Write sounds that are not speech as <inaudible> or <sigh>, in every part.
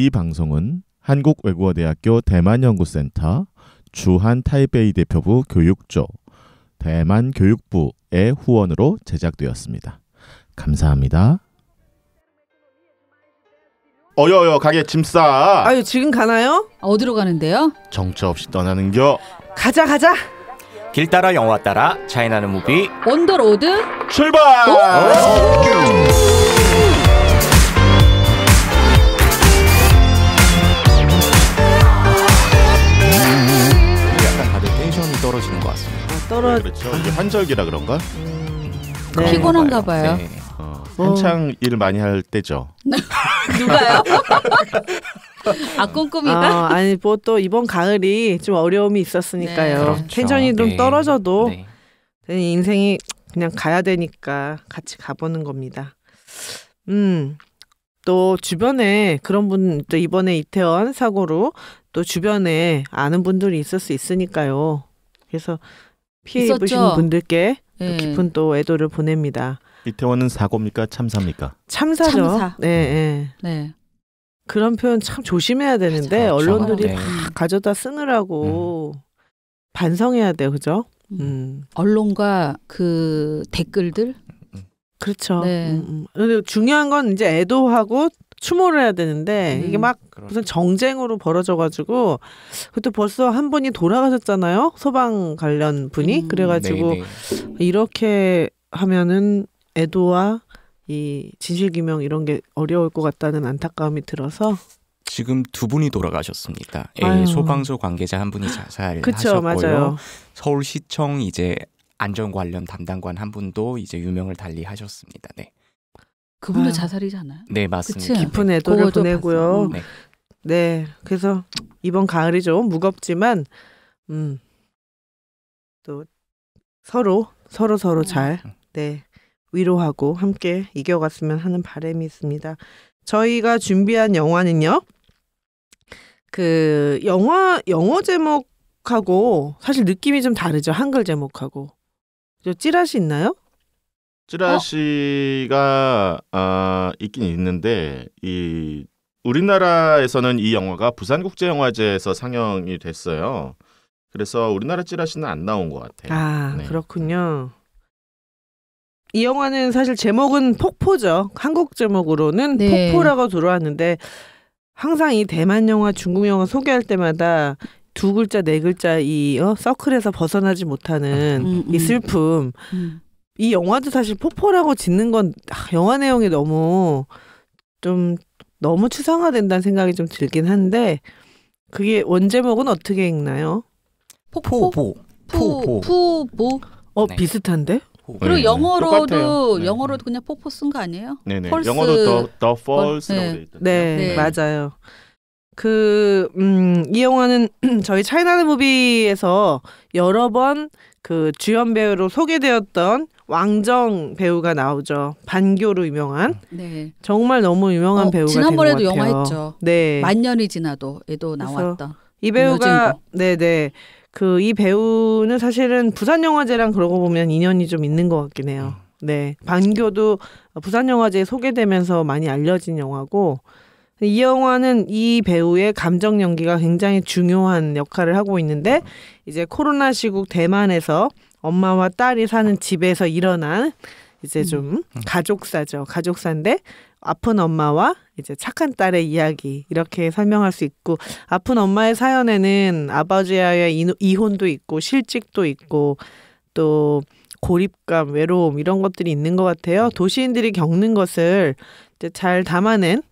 이 방송은 한국외국어대학교 대만연구센터 주한 타이베이 대표부 교육조 대만 교육부의 후원으로 제작되었습니다. 감사합니다. 어여여 가게 짐 싸. 아유 지금 가나요? 어디로 가는데요? 정처 없이 떠나는 겨. 가자 가자. 길 따라 영화 따라 차이나는 무비 원더로드 출발. 오? 오! 떨어. 네, 그렇죠. 이게 환절기라 그런가? 음... 네. 피곤한가 봐요. 네. 어, 한창 어. 일 많이 할 때죠. 네. <laughs> 누가요? 아 꼼꼼이가? 아, 니뭐또 이번 가을이 좀 어려움이 있었으니까요. 네. 그렇죠. 텐션이 좀 네. 떨어져도 인생이 그냥 가야 되니까 같이 가보는 겁니다. 음. 또 주변에 그런 분 또 이번에 이태원 사고로 또 주변에 아는 분들이 있을 수 있으니까요. 그래서 피해 있었죠? 입으신 분들께 네. 깊은 또 애도를 보냅니다. 이태원은 사고입니까 참사입니까? 참사죠. 참사. 네, 네. 네. 그런 표현 참 조심해야 되는데 맞아, 그렇죠. 언론들이 막 네. 가져다 쓰느라고 음. 반성해야 돼요, 그죠? 음. 음. 언론과 그 댓글들 그렇죠. 네. 음, 음. 중요한 건 이제 애도하고 추모를 해야 되는데 음, 이게 막 그렇죠. 무슨 정쟁으로 벌어져가지고 그때 벌써 한 분이 돌아가셨잖아요 소방 관련 분이 음, 그래가지고 네네. 네. 이렇게 하면은 애도와 이 진실규명 이런 게 어려울 것 같다는 안타까움이 들어서 지금 두 분이 돌아가셨습니다. 예, 소방서 관계자 한 분이 자살하셨고요. 서울시청 이제 안전 관련 담당관 한 분도 이제 유명을 달리하셨습니다. 네. 그분도 아. 자살이잖아요. 네 맞습니다. 그치? 깊은 애도를 보내고요. 어. 네. 네. 그래서 이번 가을이 좀 무겁지만 음. 또 서로 서로 서로 잘 음. 네. 위로하고 함께 이겨갔으면 하는 바람이 있습니다. 저희가 준비한 영화는요. 그 영화 영어 제목하고 사실 느낌이 좀 다르죠. 한글 제목하고. 저 찌라시 있나요? 찌라시가 어? 아, 있긴 있는데 이 우리나라에서는 이 영화가 부산국제영화제에서 상영이 됐어요. 그래서 우리나라 찌라시는 안 나온 것 같아요. 아 네. 그렇군요. 이 영화는 사실 제목은 폭포죠. 한국 제목으로는 네. 폭포라고 들어왔는데 항상 이 대만 영화, 중국 영화 소개할 때마다 두 글자, 네 글자 이 어? 서클에서 벗어나지 못하는 음, 음. 음. 이 슬픔. 음. 이 영화도 사실 포포라고 짓는 건 아, 영화 내용이 너무 좀 너무 추상화된다는 생각이 좀 들긴 한데 그게 원제목은 어떻게 읽나요? 폭포 포포 어 네. 비슷한데? 그리고 네. 영어로도 네. 영어로도 그냥 포포 쓴 거 아니에요? 네네. 펄 영어도 the, the f a l s 라고 네. 네, 네. 네. 맞아요. 그음이 영화는 <clears throat> 저희 차이나는 무비에서 여러 번그 주연 배우로 소개되었던 왕정 배우가 나오죠. 반교로 유명한. 네. 정말 너무 유명한 어, 배우가 지난번에도 영화했죠. 네. 만년이 지나도 얘도 나왔던. 이 배우가 그 네네. 그 이 배우는 사실은 부산 영화제랑 그러고 보면 인연이 좀 있는 것 같긴 해요. 음. 네. 반교도 부산 영화제에 소개되면서 많이 알려진 영화고 이 영화는 이 배우의 감정 연기가 굉장히 중요한 역할을 하고 있는데 이제 코로나 시국 대만에서 엄마와 딸이 사는 집에서 일어난 이제 좀 음. 음. 가족사죠. 가족사인데 아픈 엄마와 이제 착한 딸의 이야기 이렇게 설명할 수 있고 아픈 엄마의 사연에는 아버지와의 이혼도 있고 실직도 있고 또 고립감, 외로움 이런 것들이 있는 것 같아요. 도시인들이 겪는 것을 이제 잘 담아낸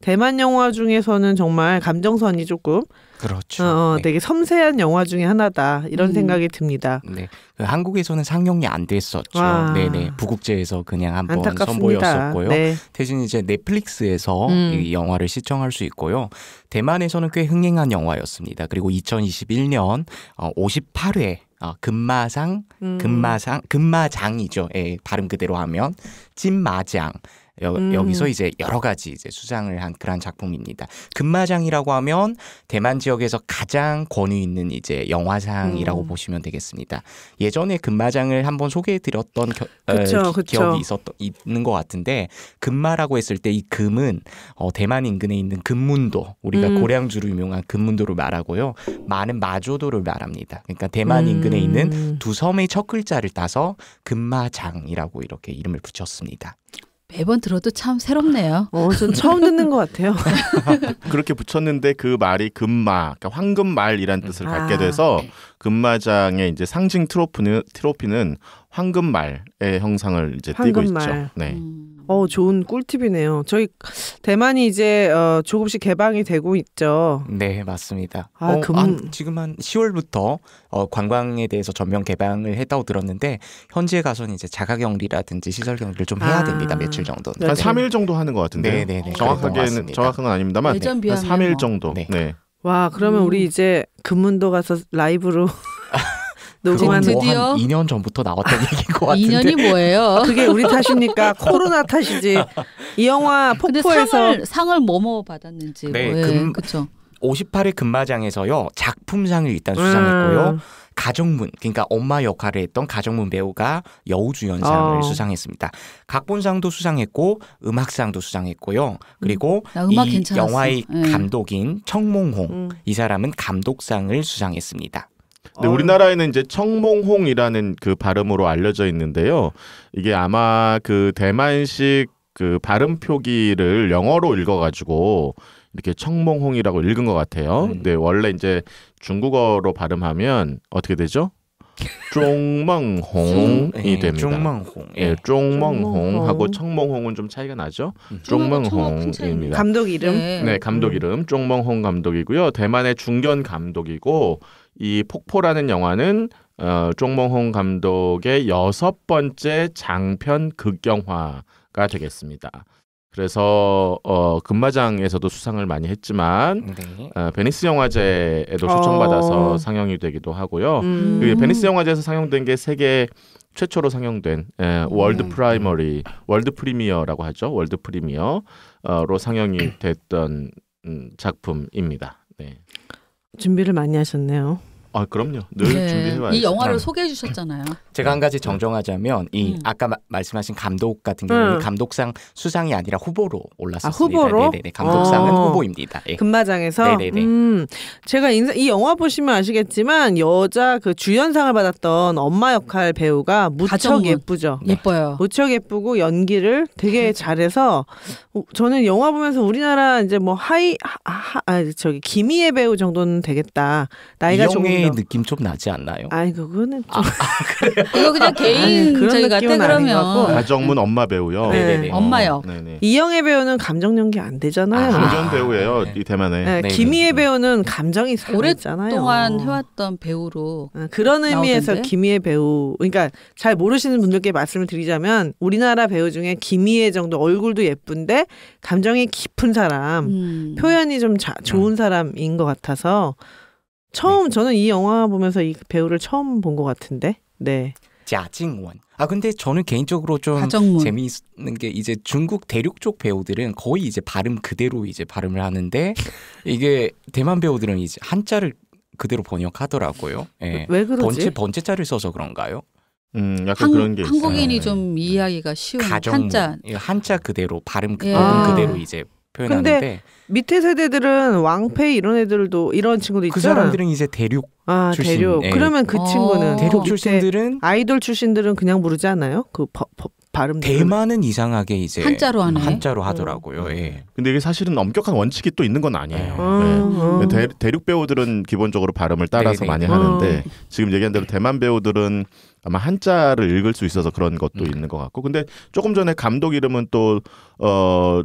대만 영화 중에서는 정말 감정선이 조금 그렇죠. 어, 어, 네. 되게 섬세한 영화 중에 하나다 이런 음. 생각이 듭니다. 네, 그 한국에서는 상영이 안 됐었죠. 와. 네네, 부국제에서 그냥 한번 선보였었고요. 네. 대신 이제 넷플릭스에서 음. 이 영화를 시청할 수 있고요. 대만에서는 꽤 흥행한 영화였습니다. 그리고 2021년 58회 어, 어, 금마상, 음. 금마상, 금마장이죠. 예, 발음 그대로 하면 찐마장 여, 음. 여기서 이제 여러 가지 이제 수상을 한 그런 작품입니다. 금마장이라고 하면 대만 지역에서 가장 권위 있는 이제 영화상이라고 음. 보시면 되겠습니다. 예전에 금마장을 한번 소개해드렸던 겨, 어, 그쵸, 어, 기, 그쵸. 기억이 있었던 있는 것 같은데 금마라고 했을 때 이 금은 어, 대만 인근에 있는 금문도 우리가 음. 고량주로 유명한 금문도를 말하고요. 많은 마조도를 말합니다. 그러니까 대만 인근에 있는 음. 두 섬의 첫 글자를 따서 금마장이라고 이렇게 이름을 붙였습니다. 매번 들어도 참 새롭네요. 어, 전 처음 듣는 것 같아요. <laughs> 그렇게 붙였는데 그 말이 금마, 그러니까 황금 말이란 뜻을 아. 갖게 돼서 네. 금마장의 이제 상징 트로프는 트로피는 황금말의 형상을 이제 황금말. 띄고 있죠. 네. 음. 어 좋은 꿀팁이네요. 저희 대만이 이제 어, 조금씩 개방이 되고 있죠. 네 맞습니다. 아, 어, 금... 아, 지금 한 10월부터 어, 관광에 대해서 전면 개방을 했다고 들었는데 현지에 가서는 이제 자가격리라든지 시설격리를 좀 해야 아... 됩니다. 며칠 정도. 네. 한 3일 정도 하는 것 같은데. 네네네. 네. 정확하게는 정확한 건 아닙니다만 네. 한 3일 뭐. 정도. 네. 네. 와 그러면 음. 우리 이제 금문도 가서 라이브로 그건 뭐 드디어 뭐 2년 전부터 나왔던 <laughs> 얘기인 것 같은데 2년이 뭐예요? 아, 그게 우리 탓이니까 <laughs> 코로나 탓이지. 이 영화 폭포에서 상을, 상을 뭐뭐 뭐 받았는지 네, 뭐, 예, 금, 그쵸. 58회 금마장에서요 작품상을 일단 수상했고요. 음. 가정문 그러니까 엄마 역할을 했던 가정문 배우가 여우주연상을 어. 수상했습니다. 각본상도 수상했고 음악상도 수상했고요. 그리고 음. 이 괜찮았어. 영화의 네. 감독인 청몽홍 음. 이 사람은 감독상을 수상했습니다. 근데 네, 아. 우리나라에는 이제 청몽홍이라는 그 발음으로 알려져 있는데요. 이게 아마 그 대만식 그 발음 표기를 영어로 읽어가지고 이렇게 청몽홍이라고 읽은 것 같아요. 음. 근데 네, 원래 이제 중국어로 발음하면 어떻게 되죠? 쪽멍홍이 <laughs> 예, 됩니다. 쪽멍홍. 예, 쪽멍홍 예. 하고 청멍홍은 좀 차이가 나죠. 쪽멍홍입니다. 음. 음. 감독 이름? 네, 네 감독 음. 이름 쪽멍홍 감독이고요. 대만의 중견 감독이고 이 폭포라는 영화는 어, 쪽몽홍 감독의 여섯 번째 장편 극영화가 되겠습니다. 그래서 어, 금마장에서도 수상을 많이 했지만 네. 어, 베니스 영화제에도 초청받아서 어... 상영이 되기도 하고요. 음... 그 베니스 영화제에서 상영된 게 세계 최초로 상영된 에, 예, 월드 음. 프라이머리, 월드 프리미어라고 하죠. 월드 프리미어로 상영이 <clears throat> 됐던 음, 작품입니다. 네. 준비를 많이 하셨네요. 아 그럼요. 늘 네. 준비해와요. 이 영화를 소개해 주셨잖아요. 제가 한 가지 정정하자면 이 음. 아까 마, 말씀하신 감독 같은 경우는 음. 감독상 수상이 아니라 후보로 올랐었습니다. 아, 후보로? 네네 감독상은 어. 후보입니다. 예. 금마장에서. 네네네. 음, 제가 인사, 이 영화 보시면 아시겠지만 여자 그 주연상을 받았던 엄마 역할 배우가 무척 가정은. 예쁘죠. 네. 예뻐요. 무척 예쁘고 연기를 되게 음. 잘해서 어, 저는 영화 보면서 우리나라 이제 뭐 하이 하, 하, 아, 저기 김희애 배우 정도는 되겠다. 나이가 조금 느낌 좀 나지 않나요? 아니 그거는 좀 아, 아 그래요? <laughs> 이거 그냥 개인 아니, 저 같아 그러면 가정문 엄마 배우요. 네, 네네네. 네. 어, 엄마요. 네네. 이영애 배우는 감정 연기 안 되잖아요. 아, 감정 아, 배우예요, 네. 이 대만에. 네, 김희애 배우는 감정이 살아있잖아요. 오랫동안 해왔던 배우로. 아, 그런 의미에서 나오던데? 김희애 배우, 그러니까 잘 모르시는 분들께 말씀을 드리자면 우리나라 배우 중에 김희애 정도 얼굴도 예쁜데 감정이 깊은 사람, 음. 표현이 좀 자, 좋은 음. 사람인 것 같아서. 처음 네. 저는 이 영화 보면서 이 배우를 처음 본 것 같은데. 네. 자징원. 아 근데 저는 개인적으로 좀 하정문. 재미있는 게 이제 중국 대륙 쪽 배우들은 거의 이제 발음 그대로 이제 발음을 하는데 이게 대만 배우들은 이제 한자를 그대로 번역하더라고요. 예. 왜 그러지? 번째 번째 자를 써서 그런가요? 음, 약간 한, 그런 게 한국인이 있좀 네. 이해하기가 네. 쉬운 가정문. 한자 예, 한자 그대로 발 음. 예. 그대로 아. 이제 표현하는데 근데 밑에 세대들은 왕패 이런 애들도 이런 친구도 그 있잖아. 그 사람들은 이제 대륙 아, 출신. 대륙. 예. 그러면 그 어. 친구는 대륙 출신들은 아이돌 출신들은 그냥 부르지 않아요? 그 버, 버, 발음 대만은 이상하게 이제 한자로 하네. 한자로 어. 하더라고요. 예. 근데 이게 사실은 엄격한 원칙이 또 있는 건 아니에요. 예. 아~ 네. 대, 대륙 배우들은 기본적으로 발음을 따라서 네네. 네, 네. 많이 아. 하는데 지금 얘기한 대로 대만 배우들은 아마 한자를 읽을 수 있어서 그런 것도 음. 있는 것 같고 근데 조금 전에 감독 이름은 또어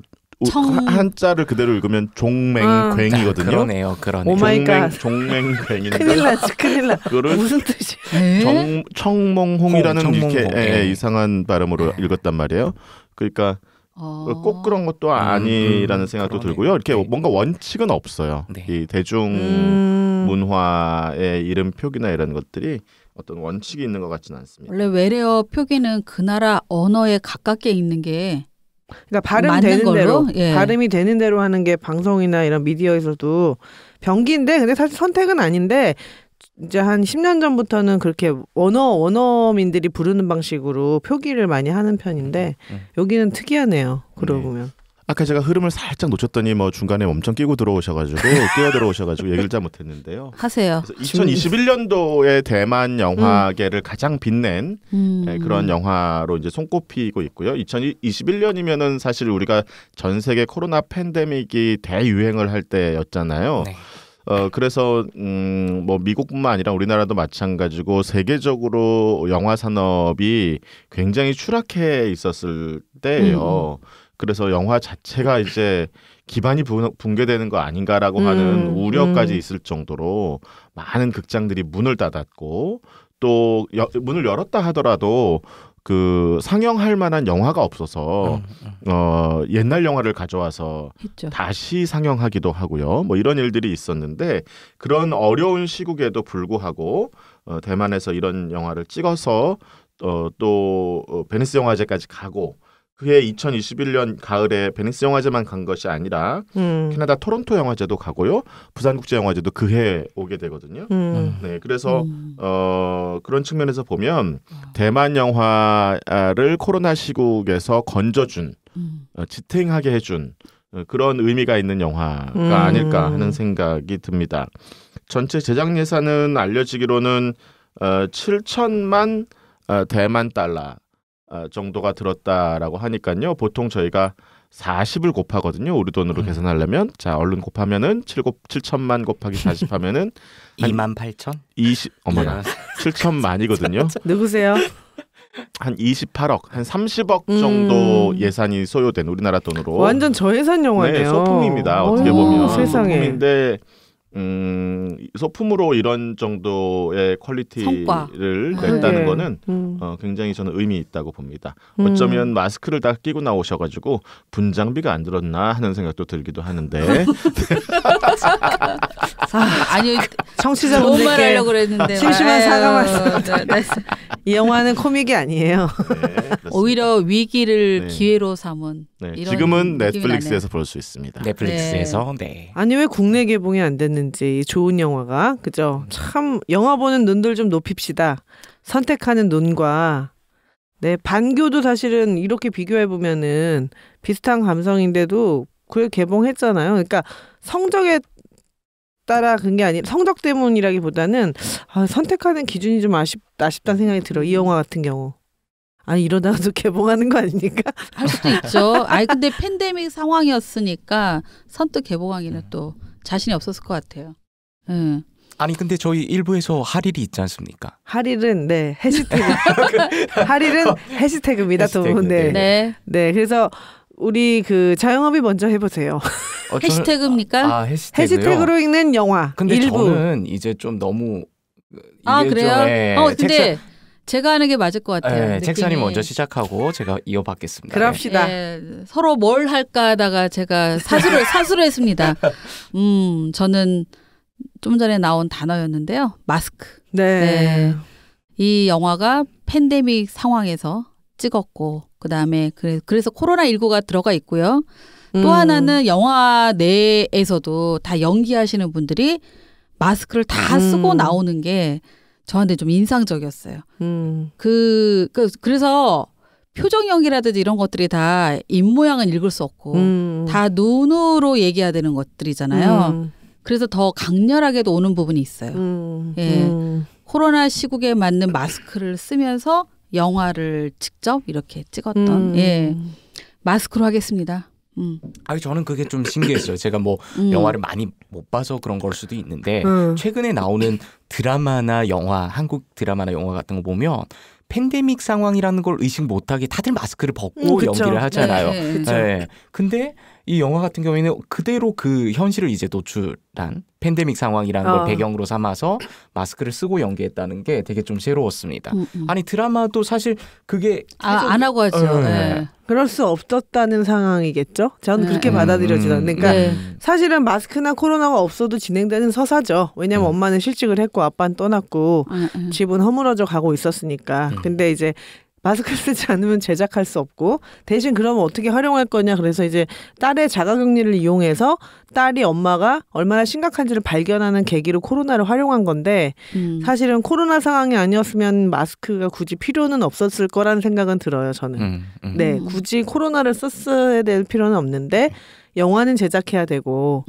청... 한자를 그대로 읽으면 종맹괭이거든요. 음. 그러네요, 그러네. 오마이 종맹괭인데. 큰일 났지, 큰일 나. 무슨 뜻이? 네. 정, 청몽홍이라는 이렇게 예, 예. 이상한 발음으로 네. 읽었단 말이에요. 그러니까 어... 꼭 그런 것도 아니라는 음, 음, 생각도 그러네. 들고요. 이렇게 네. 뭔가 원칙은 없어요. 네. 이 대중 음... 문화의 이름 표기나 이런 것들이 어떤 원칙이 있는 것 같지는 않습니다. 원래 외래어 표기는 그 나라 언어에 가깝게 있는 게 그러니까 발음 되는 걸로? 대로 예. 발음이 되는 대로 하는 게 방송이나 이런 미디어에서도 병기인데 근데 사실 선택은 아닌데 이제 한 10년 전부터는 그렇게 원어 원어민들이 부르는 방식으로 표기를 많이 하는 편인데 음, 음. 여기는 특이하네요. 그러고 네. 보면. 아까 제가 흐름을 살짝 놓쳤더니 뭐 중간에 엄청 끼고 들어오셔가지고 <laughs> 끼어 들어오셔가지고 얘기를 잘못했는데요. 하세요. 2021년도에 대만 영화계를 음. 가장 빛낸 음. 네, 그런 영화로 이제 손꼽히고 있고요. 2021년이면은 사실 우리가 전 세계 코로나 팬데믹이 대유행을 할 때였잖아요. 네. 어 그래서 음뭐 미국뿐만 아니라 우리나라도 마찬가지고 세계적으로 영화 산업이 굉장히 추락해 있었을 때예요. 음. 음. 그래서 영화 자체가 이제 기반이 붕괴되는 거 아닌가라고 음, 하는 우려까지 음. 있을 정도로 많은 극장들이 문을 닫았고 또 여, 문을 열었다 하더라도 그 상영할 만한 영화가 없어서 음, 음, 어 옛날 영화를 가져와서 했죠. 다시 상영하기도 하고요. 뭐 이런 일들이 있었는데 그런 어려운 시국에도 불구하고 어, 대만에서 이런 영화를 찍어서 어, 또 어, 베니스 영화제까지 가고 그해 2021년 가을에 베니스 영화제만 간 것이 아니라 음. 캐나다 토론토 영화제도 가고요, 부산 국제 영화제도 그해 오게 되거든요. 음. 네, 그래서 음. 어, 그런 측면에서 보면 대만 영화를 코로나 시국에서 건져준, 음. 어, 지탱하게 해준 어, 그런 의미가 있는 영화가 음. 아닐까 하는 생각이 듭니다. 전체 제작 예산은 알려지기로는 어, 7천만 어, 대만 달러. 어, 정도가 들었다라고 하니까요. 보통 저희가 40을 곱하거든요. 우리 돈으로 음. 계산하려면 자 얼른 곱하면은 7 곱, 7천만 곱하기 40 <laughs> 하면은 한 2만 8천? 20 어머나 7천만이거든요. <laughs> 누구세요? 한 28억, 한 30억 음. 정도 음. 예산이 소요된 우리나라 돈으로 완전 저예산 영화네요. 네, 소품입니다. 어떻게 보면 세상에. 소품인데 음, 소품으로 이런 정도의 퀄리티를 성과. 아, 냈다는 네. 거는 음. 어, 굉장히 저는 의미 있다고 봅니다. 음. 어쩌면 마스크를 다 끼고 나오셔가지고 분장비가 안 들었나 하는 생각도 들기도 하는데. <laughs> 아, 아니 요 청취자분들께 말하려고 그랬는데 심심한 사과 말씀. 네, 네, 네. 이 영화는 코믹이 아니에요. 네, 오히려 위기를 네. 기회로 삼은. 지금은 넷플릭스에서 볼 수 있습니다. 넷플릭스에서 네. 아니 왜 국내 개봉이 안 됐는지. 있는지 좋은 영화가 그죠? 참 영화 보는 눈들 좀 높입시다. 선택하는 눈과 네 반교도 사실은 이렇게 비교해 보면은 비슷한 감성인데도 그걸 개봉했잖아요. 그러니까 성적에 따라 그게 아니 성적 때문이라기보다는 아, 선택하는 기준이 좀 아쉽 아쉽다는 생각이 들어 이 영화 같은 경우. 아 이러다가 도 <laughs> 개봉하는 거 아닙니까? 할 수도 있죠. 아니 근데 <laughs> 팬데믹 상황이었으니까 선뜻 개봉하기는 음. 또 자신이 없었을 것 같아요. 네. 아니 근데 저희 일부에서 할일이 있지 않습니까? 할일은 네 해시태그 <laughs> 할일은 어, 해시태그입니다. 해시 네. 네. 네. 네 그래서 우리 그 자영업이 먼저 해보세요. 어, 해시태그입니까? 아, 해시태그요? 해시태그로 읽는 영화. 근데 일부. 저는 이제 좀 너무 아 그래요? 좀, 예. 네. 어 근데 책상, 제가 하는 게 맞을 것 같아요. 네, 잭슨이 먼저 시작하고 제가 이어받겠습니다. 그럽시다. 네, 서로 뭘 할까 하다가 제가 사수를 <laughs> 사수를 했습니다. 음, 저는 좀 전에 나온 단어였는데요. 마스크. 네. 네. 이 영화가 팬데믹 상황에서 찍었고 그다음에 그래, 그래서 코로나 19가 들어가 있고요. 또 음. 하나는 영화 내에서도 다 연기하시는 분들이 마스크를 다 음. 쓰고 나오는 게 저한테 좀 인상적이었어요. 음. 그, 그, 그래서 표정형이라든지 이런 것들이 다 입모양은 읽을 수 없고 음. 다 눈으로 얘기해야 되는 것들이잖아요. 음. 그래서 더 강렬하게도 오는 부분이 있어요. 음. 예. 음. 코로나 시국에 맞는 마스크를 쓰면서 영화를 직접 이렇게 찍었던 음. 예. 마스크로 하겠습니다. 음. 아니 저는 그게 좀 신기했어요. 제가 뭐 음. 영화를 많이 못 봐서 그런 걸 수도 있는데 음. 최근에 나오는 드라마나 영화, 한국 드라마나 영화 같은 거 보면 팬데믹 상황이라는 걸 의식 못하게 다들 마스크를 벗고 음, 연기를 하잖아요. 네. 네. 네, 네. 근데 이 영화 같은 경우에는 그대로 그 현실을 이제 노출한 팬데믹 상황이라는 어. 걸 배경으로 삼아서 마스크를 쓰고 연기했다는 게 되게 좀 새로웠습니다. 음, 음. 아니 드라마도 사실 그게 아, 안 하고 하죠. 네. 네. 그럴 수 없었다는 상황이겠죠. 저는 네. 그렇게 음. 받아들여지는. 그러니까 네. 사실은 마스크나 코로나가 없어도 진행되는 서사죠. 왜냐하면 음. 엄마는 실직을 했고 아빠는 떠났고 음, 집은 허물어져 가고 있었으니까. 근데 이제 마스크 쓰지 않으면 제작할 수 없고 대신 그러면 어떻게 활용할 거냐 그래서 이제 딸의 자가격리를 이용해서 딸이 엄마가 얼마나 심각한지를 발견하는 계기로 코로나를 활용한 건데 음. 사실은 코로나 상황이 아니었으면 마스크가 굳이 필요는 없었을 거라는 생각은 들어요 저는 음, 음. 네 음. 굳이 코로나를 썼어야 될 필요는 없는데 영화는 제작해야 되고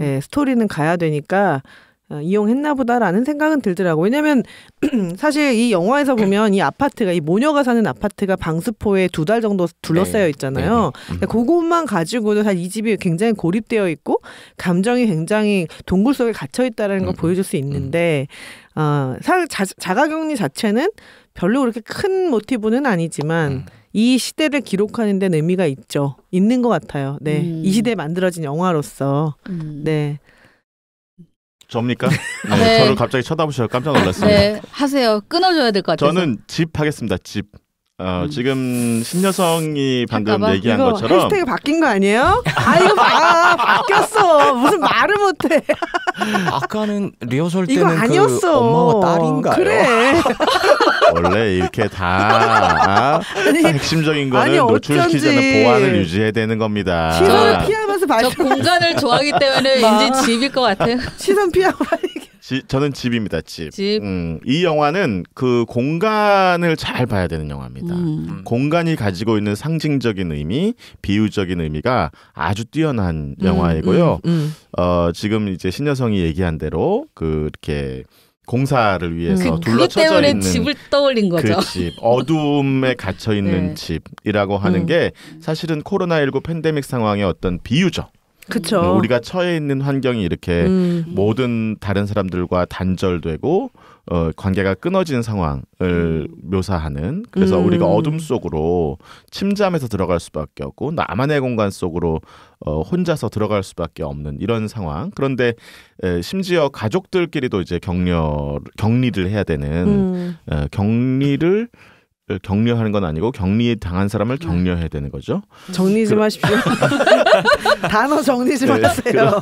예, 스토리는 가야 되니까 어, 이용했나 보다라는 생각은 들더라고. 왜냐면 <clears throat> 사실 이 영화에서 보면 이 아파트가 이 모녀가 사는 아파트가 방수포에두 달 정도 둘러싸여 네. 있잖아요. 네. 네. 그것만 가지고도 사실 이 집이 굉장히 고립되어 있고 감정이 굉장히 동굴 속에 갇혀 있다라는 걸 음. 보여줄 수 있는데 음. 어, 사 자, 자가격리 자체는 별로 그렇게 큰 모티브는 아니지만 이 시대를 기록하는 데는 의미가 있죠. 있는 것 같아요. 네. 음. 이 시대에 만들어진 영화로서. 음. 네. 접니까? 네, 네. 저를 네. 갑자기 쳐다보셔서 깜짝 놀랐습니다. 네, 하세요. 끊어줘야 될 것 같아서. 저는 집 하겠습니다. 집. 어, 음. 지금 신여성이 방금 잠깐만, 얘기한 것처럼 해시태그 바뀐 거 아니에요? 아 이거 아, 바뀌었어 무슨 말을 못해 아까는 리허설 때는 그 아니었어. 그 엄마와 딸인가요? 그래 원래 이렇게 다 아, 니 핵심적인 거는 아니, 노출시키자는 보안을 유지해야 되는 겁니다 시선을 피하면서 저 공간을 좋아하기 때문에 왠지 집일 것 같아요 시선 피하고 지, 저는 집입니다 집. 집. 음, 이 영화는 그 공간을 잘 봐야 되는 영화입니다 있니다 음. 음. 공간이 가지고 있는 상징적인 의미, 비유적인 의미가 아주 뛰어난 음, 영화이고요. 음, 음, 어, 지금 이제 신여성이 얘기한 대로 그 이렇게 공사를 위해서 음. 둘러쳐져 있는 집을 떠올린 그 거죠. 그 집, 어둠에 갇혀 있는 네. 집이라고 하는 음. 게 사실은 코로나19 팬데믹 상황의 어떤 비유죠. 그쵸. 우리가 처해 있는 환경이 이렇게 음. 모든 다른 사람들과 단절되고 어, 관계가 끊어지는 상황을 음. 묘사하는 그래서 음. 우리가 어둠 속으로 침잠해서 들어갈 수밖에 없고 나만의 공간 속으로 어, 혼자서 들어갈 수밖에 없는 이런 상황 그런데 에, 심지어 가족들끼리도 이제 격려 격리를 해야 되는 음. 에, 격리를 격려하는 건 아니고 격리에 당한 사람을 네. 격려해야 되는 거죠. 정리 좀 하십시오. <laughs> 단어 정리 좀 네, 하세요. 그런,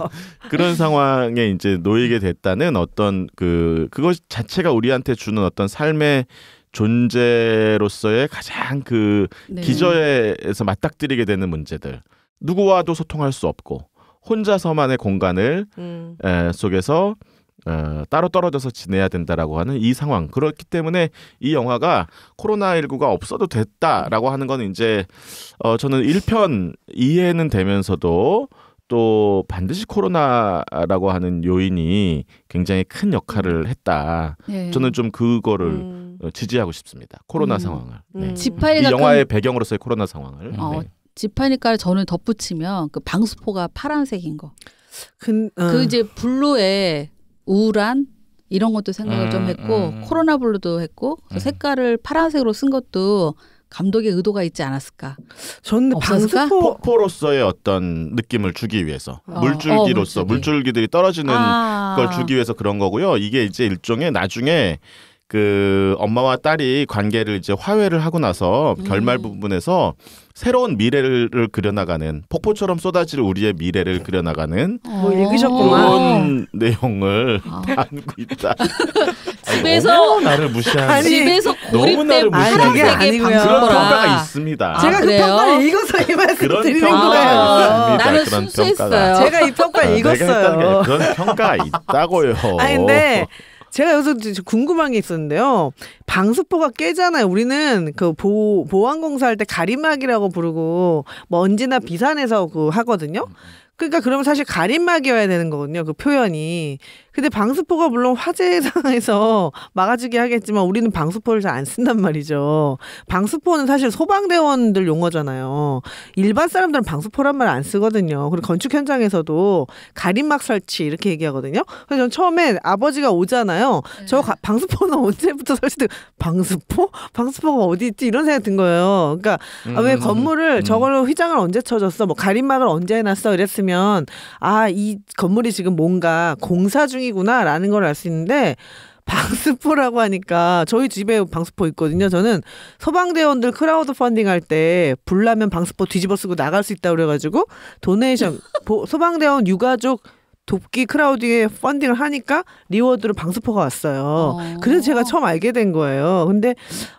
그런, 상황에 이제 놓이게 됐다는 어떤 그 그것 자체가 우리한테 주는 어떤 삶의 존재로서의 가장 그 네. 기저에서 맞닥뜨리게 되는 문제들. 누구와도 소통할 수 없고 혼자서만의 공간을 음. 에, 속에서 어, 따로 떨어져서 지내야 된다라고 하는 이 상황 그렇기 때문에 이 영화가 코로나19가 없어도 됐다라고 하는 건 이제 어, 저는 1편 이해는 되면서도 또 반드시 코로나라고 하는 요인이 굉장히 큰 역할을 했다. 네. 저는 좀 그거를 음. 어, 지지하고 싶습니다. 코로나 음. 상황을. 네. 음. 이 그 영화의 배경으로서의 코로나 상황을. 어, 네. 지파니까 저는 덧붙이면 그 방수포가 파란색인 거. 그, 어. 그 이제 블루에 우울한 이런 것도 생각을 음, 좀 했고 음. 코로나 블루도 했고 음. 색깔을 파란색으로 쓴 것도 감독의 의도가 있지 않았을까? 저는 방스포 아, 포로서의 어떤 느낌을 주기 위해서 어. 어 물줄기로서 어, 물줄기. 물줄기들이 떨어지는 아. 걸 주기 위해서 그런 거고요. 이게 이제 일종의 나중에 그 엄마와 딸이 관계를 이제 화해를 하고 나서 음. 결말 부분에서 새로운 미래를 그려나가는 폭포처럼 쏟아질 우리의 미래를 그려나가는 어. 뭐 읽으셨구나. 그런 내용을 담고 아. <laughs> 있다. <laughs> 집에서 나를 무시하는 집에서 고립 때무시하게 아니고요. 그런 평가가 있습니다. 아, 제가 그 그래요 평가를 읽어서 이 말씀 드리는 거예요. 나는 순수했어요. 평가가 제가 이 평가 를 아, 읽었어요. 그런 평가 있다고요. 아니 데 제가 여기서 궁금한 게 있었는데요. 방수포가 깨잖아요. 우리는 그 보, 보안공사할 때가림막이라고 부르고 먼지나 뭐 비산에서 그 하거든요. 그러니까 그러면 사실 가림막이어야 되는 거거든요. 그 표현이. 근데 방수포가 물론 화재 <laughs> 상황에서 막아주게 하겠지만 우리는 방수포를 잘 안 쓴단 말이죠. 방수포는 사실 소방대원들 용어잖아요. 일반 사람들은 방수포란 말 안 쓰거든요. 그리고 건축 현장에서도 가림막 설치 이렇게 얘기하거든요. 그래서 전 처음에 아버지가 오잖아요. 네. 저 가, 방수포는 <laughs> 언제부터 설치돼? 방수포? 방수포가 어디 있지? 이런 생각 든 거예요. 그러니까 음, 아, 왜 음. 건물을 음. 저걸로 휘장을 언제 쳐줬어? 뭐 가림막을 언제 해놨어? 이랬으면 있으면 아, 이 건물이 지금 뭔가 공사 중이구나라는 걸 알 수 있는데 방수포라고 하니까 저희 집에 방수포 있거든요. 저는 소방대원들 크라우드 펀딩 할때 불나면 방수포 뒤집어 쓰고 나갈 수 있다 그래가지고 도네이션 <laughs> 소방대원 유가족 돕기 크라우딩에 펀딩을 하니까 리워드로 방수포가 왔어요. 어. 그래서 제가 처음 알게 된 거예요. 근데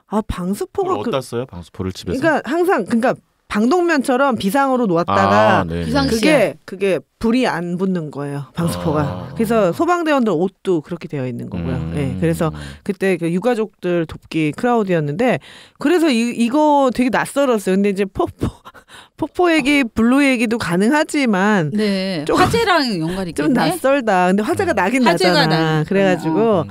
아 방수포가 그, 어디다 써요? 방수포를 집에서? 그러니까 항상 그러니까 방독면처럼 비상으로 놓았다가 아, 네, 네. 그게 그게 불이 안 붙는 거예요 방수포가 아. 그래서 소방대원들 옷도 그렇게 되어 있는 거고요 음. 네, 그래서 그때 그 유가족들 돕기 크라우드였는데 그래서 이, 이거 되게 낯설었어요 근데 이제 폭포 <laughs> 폭포 얘기 블루 얘기도 가능하지만 네, 좀, 화재랑 <laughs> 연관이 있겠네 좀 낯설다 근데 화재가 음. 나긴 화제가 나잖아 나 그래가지고 어.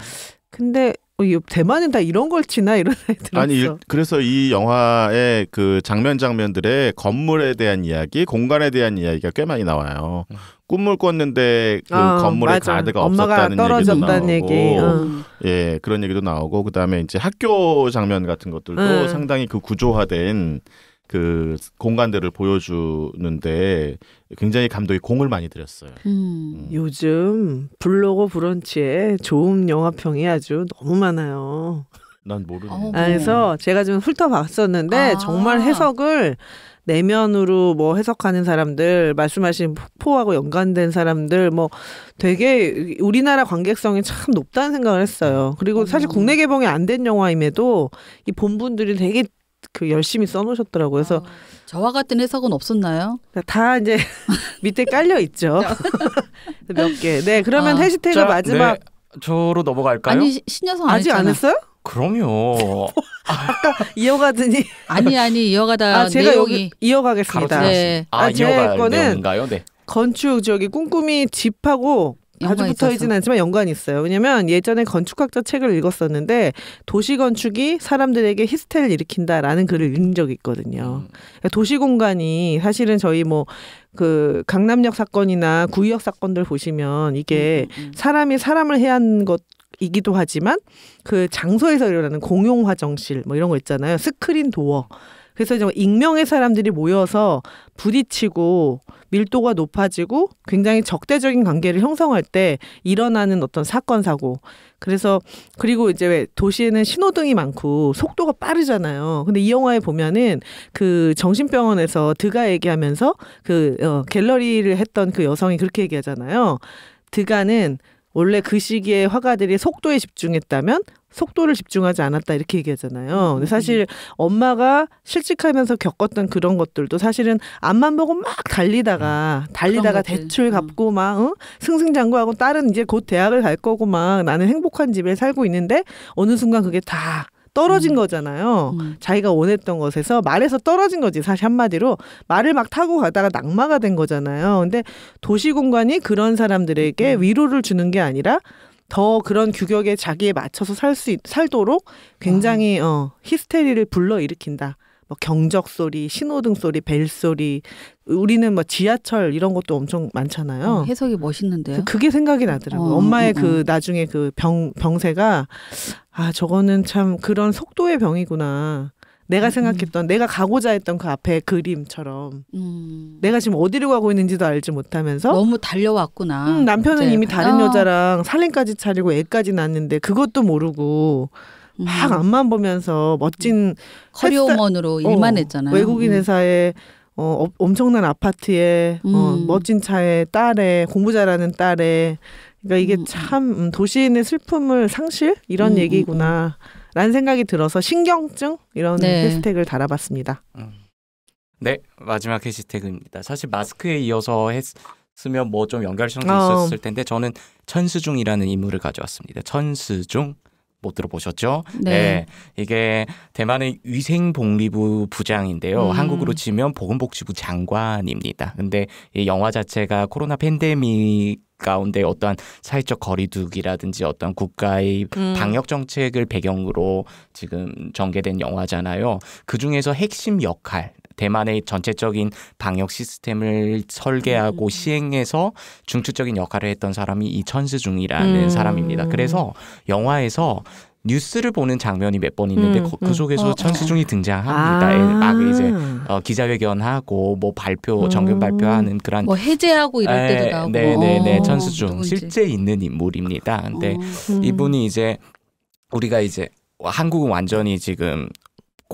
근데 어, 대만은 다 이런 걸 치나 이런 생각 <laughs> 아니 일, 그래서 이 영화의 그 장면 장면들의 건물에 대한 이야기, 공간에 대한 이야기가 꽤 많이 나와요. 음. 꿈을 꿨는데 그 어, 건물에 맞아. 가드가 없었다는 떨어다는 얘기도 나오고, 얘기. 어. 예 그런 얘기도 나오고 그 다음에 이제 학교 장면 같은 것들도 음. 상당히 그 구조화된 그 공간들을 보여주는데 굉장히 감독이 공을 많이 들였어요. 음. 음. 요즘 블로거 브런치에 좋은 영화평이 아주 너무 많아요. 난 모르는. 그래서 제가 좀 훑어봤었는데 아. 정말 해석을 내면으로 뭐 해석하는 사람들, 말씀하신 폭포하고 연관된 사람들, 뭐 되게 우리나라 관객성이 참 높다는 생각을 했어요. 그리고 사실 국내 개봉이 안 된 영화임에도 이 본분들이 되게 그 열심히 써놓으셨더라고요. 그래서 아, 저와 같은 해석은 없었나요? 그러니까 다 이제 <laughs> 밑에 깔려 있죠. <laughs> <laughs> 몇 개. 네, 그러면 아, 해시태그 마지막 네, 저로 넘어갈까요? 아니 신여성 아직 안 했어요? 그럼요. 뭐, 아까 이어가더니 아니 아니 이어가다 아, 제가 여기 이어가겠습니다. 네. 아, 아 이어갈 거는 네. 건축 저기 꼼꼼히 집하고 아주 붙어 있진 않지만 연관이 있어요. 왜냐면 예전에 건축학자 책을 읽었었는데 도시 건축이 사람들에게 히스테를 일으킨다라는 글을 읽은 적이 있거든요. 그 도시 공간이 사실은 저희 뭐 그 강남역 사건이나 구의역 사건들 보시면 이게 음, 음, 사람이 사람을 해한 것 이기도 하지만 그 장소에서 일어나는 공용 화장실 뭐 이런 거 있잖아요. 스크린 도어 그래서 이제 익명의 사람들이 모여서 부딪히고 밀도가 높아지고 굉장히 적대적인 관계를 형성할 때 일어나는 어떤 사건 사고. 그래서 그리고 이제 왜 도시에는 신호등이 많고 속도가 빠르잖아요. 근데 이 영화에 보면은 그 정신병원에서 드가 얘기하면서 그 어, 갤러리를 했던 그 여성이 그렇게 얘기하잖아요. 드가는 원래 그 시기에 화가들이 속도에 집중했다면 속도를 집중하지 않았다 이렇게 얘기하잖아요. 음, 근데 음, 사실 음. 엄마가 실직하면서 겪었던 그런 것들도 사실은 앞만 보고 막 달리다가 달리다가 대출 갚고 막 응? 승승장구하고 딸은 이제 곧 대학을 갈 거고 막 나는 행복한 집에 살고 있는데 어느 순간 그게 다 떨어진 음. 거잖아요. 음. 자기가 원했던 것에서 말에서 떨어진 거지 사실 한마디로 말을 막 타고 가다가 낙마가 된 거잖아요. 근데 도시 공간이 그런 사람들에게 음. 위로를 주는 게 아니라 더 그런 규격에 자기에 맞춰서 살 수 살도록 굉장히 아. 어 히스테리를 불러 일으킨다. 뭐 경적 소리, 신호등 소리, 벨 소리. 우리는 뭐 지하철 이런 것도 엄청 많잖아요. 어, 해석이 멋있는데요. 그, 그게 생각이 나더라고요. 어, 어 엄마의 어, 그 어. 나중에 그 병 병세가 아 저거는 참 그런 속도의 병이구나. 내가 음. 생각했던 음. 내가 가고자 했던 그 앞에 그림처럼 음. 내가 지금 어디로 가고 있는지도 알지 못하면서 너무 달려왔구나. 음, 남편은 이제. 이미 다른 어. 여자랑 살림까지 차리고 애까지 낳았는데 그것도 모르고 막 음. 앞만 보면서 멋진 커리어먼으로 어, 일만 어, 했잖아요. 외국인 음. 회사에 어, 엄청난 아파트에 어, 음. 멋진 차에 딸에 공부 잘하는 딸에 그러니까 이게 참 도시인의 슬픔을 상실 이런 얘기구나. 라는 생각이 들어서 신경증 이런 네. 해시태그를 달아봤습니다. 네 마지막 해시태그입니다. 사실 마스크에 이어서 했으면 뭐 좀 연결성도 어. 있었을 텐데 저는 천수중이라는 인물을 가져왔습니다. 천수중 못 뭐 들어보셨죠? 네. 네. 이게 대만의 위생복리부 부장인데요. 음. 한국으로 치면 보건복지부 장관입니다. 근데 이 영화 자체가 코로나 팬데믹 가운데 어떠한 사회적 거리두기라든지 어떤 국가의 음. 방역 정책을 배경으로 지금 전개된 영화잖아요. 그 중에서 핵심 역할 대만의 전체적인 방역 시스템을 설계하고 음. 시행해서 중추적인 역할을 했던 사람이 이 천스중이라는 음. 사람입니다. 그래서 영화에서 뉴스를 보는 장면이 몇 번 있는데 음, 그, 음. 속에서 어, 천수중이 어. 등장합니다. 예, 아. 막 이제 어, 기자회견하고 뭐 발표, 어. 정견 발표하는 그런 뭐 해제하고 이럴 아, 때도 나오고. 네네네 어, 천수중 누구지? 실제 있는 인물입니다. 근데 어, 음. 이분이 이제 우리가 이제 한국은 완전히 지금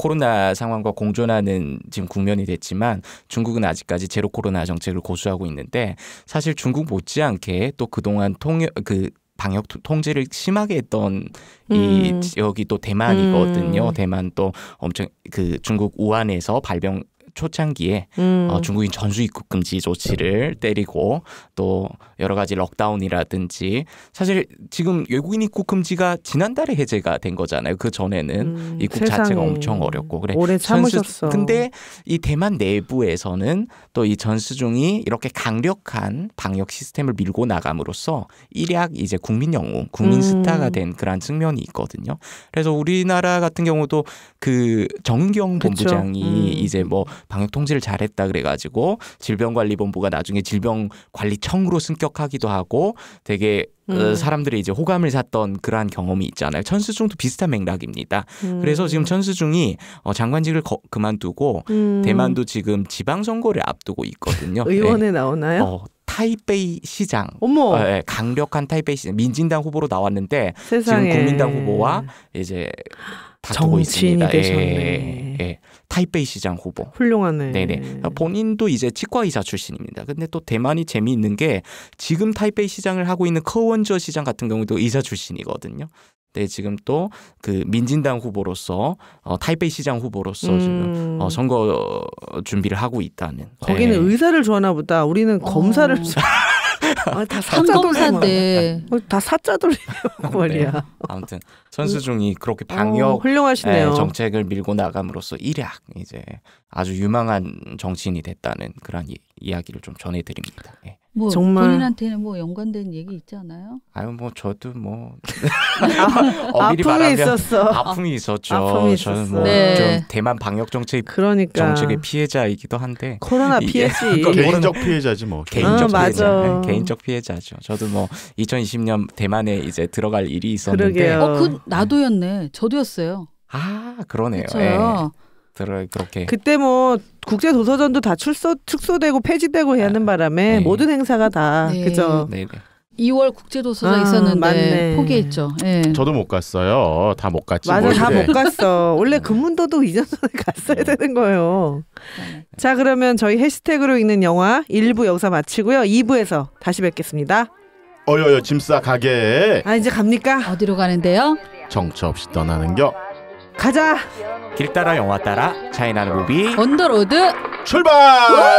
코로나 상황과 공존하는 지금 국면이 됐지만 중국은 아직까지 제로 코로나 정책을 고수하고 있는데 사실 중국 못지않게 또 그동안 통역 그 방역 통제를 심하게 했던 이 음. 지역이 또 대만이거든요. 음. 대만 또 엄청 그 중국 우한에서 발병 초창기에 음. 어, 중국인 전수 입국 금지 조치를 때리고 또 여러 가지 럭다운이라든지 사실 지금 외국인 입국 금지가 지난달에 해제가 된 거잖아요. 그 전에는 음, 입국 세상에. 자체가 엄청 어렵고 그래. 오래 참으셨어. 근데 이 대만 내부에서는 또 이전수중이 이렇게 강력한 방역 시스템을 밀고 나감으로써 일약 이제 국민 영웅, 국민 음. 스타가 된 그런 측면이 있거든요. 그래서 우리나라 같은 경우도 그 정경 본부장이 음. 이제 뭐 방역 통제를 잘했다 그래가지고 질병관리본부가 나중에 질병관리청으로 승격하기도 하고 되게 어, 음. 사람들이 이제 호감을 샀던 그러한 경험이 있잖아요. 천수중도 비슷한 맥락입니다. 음. 그래서 지금 천수중이 어, 장관직을 거, 그만두고 음. 대만도 지금 지방선거를 앞두고 있거든요. <laughs> 의원에 네. 나오나요? 어, 타이베이 시장, 어머. 네, 강력한 타이베이 시장 민진당 후보로 나왔는데 세상에. 지금 국민당 후보와 이제 다투고 있습니다. 정치인이 예, 되셨네. 예, 예. 타이베이 시장 후보. 훌륭하네. 네네. 그러니까 본인도 이제 치과의사 출신입니다. 근데 또 대만이 재미있는 게 지금 타이베이 시장을 하고 있는 커원저 시장 같은 경우도 의사 출신이거든요. 네, 지금 또 그 민진당 후보로서 어, 타이베이 시장 후보로서 음... 지금 어, 선거 준비를 하고 있다는. 거기는 네. 의사를 좋아하나 보다. 우리는 검사를 어. 좋아. 아, 다 삼검사인데 다 사자 돌리고 말이야. 네. 어, 네. 아무튼 선수중이 그렇게 어, 방역 오, 훌륭하시네요. 네, 정책을 밀고 나감으로써 일약 이제 아주 유망한 정치인이 됐다는 그런 이야기를 좀 전해드립니다. 예. 뭐 정말 본인한테는 뭐 연관된 얘기 있잖아요. 아유 뭐 저도 뭐 <laughs> 어, 아픔이 말하면 있었어. 아픔이 있었죠. 아픔이 저는 뭐 네. 대만 방역 정책 그러니까. 정책의 피해자이기도 한데 코로나 피해지 개인적 피해자지 뭐 개인적 어, 피해자 네, 개인적 피해자죠. 저도 뭐 2020년 대만에 이제 들어갈 일이 있었는데 어, 그 나도였네. 저도였어요. 아 그러네요. 그렇죠. 예. 팟캐스트를 그렇게 그때 뭐 국제 도서전도 다 출소 축소되고 폐지되고 아, 하는 네. 바람에 네. 모든 행사가 다 네. 그죠. 네, 2월 국제도서가 아, 있었는데 맞네. 포기했죠. 네. 저도 못 갔어요. 다 못 갔지. 맞아, 다못 <laughs> 갔어. 원래 네. 금문도도 이전 에 <laughs> 갔어야 되는 거예요. 자, 그러면 저희 해시태그로 읽는 영화 1부 여기서 마치고요. 2부에서 다시 뵙겠습니다. 어여여 짐싸 가게. 아 이제 갑니까? 어디로 가는데요? 정처 없이 떠나는 겨. 가자. 길 따라 영화 따라 차이나는 무비 온더로드 출발.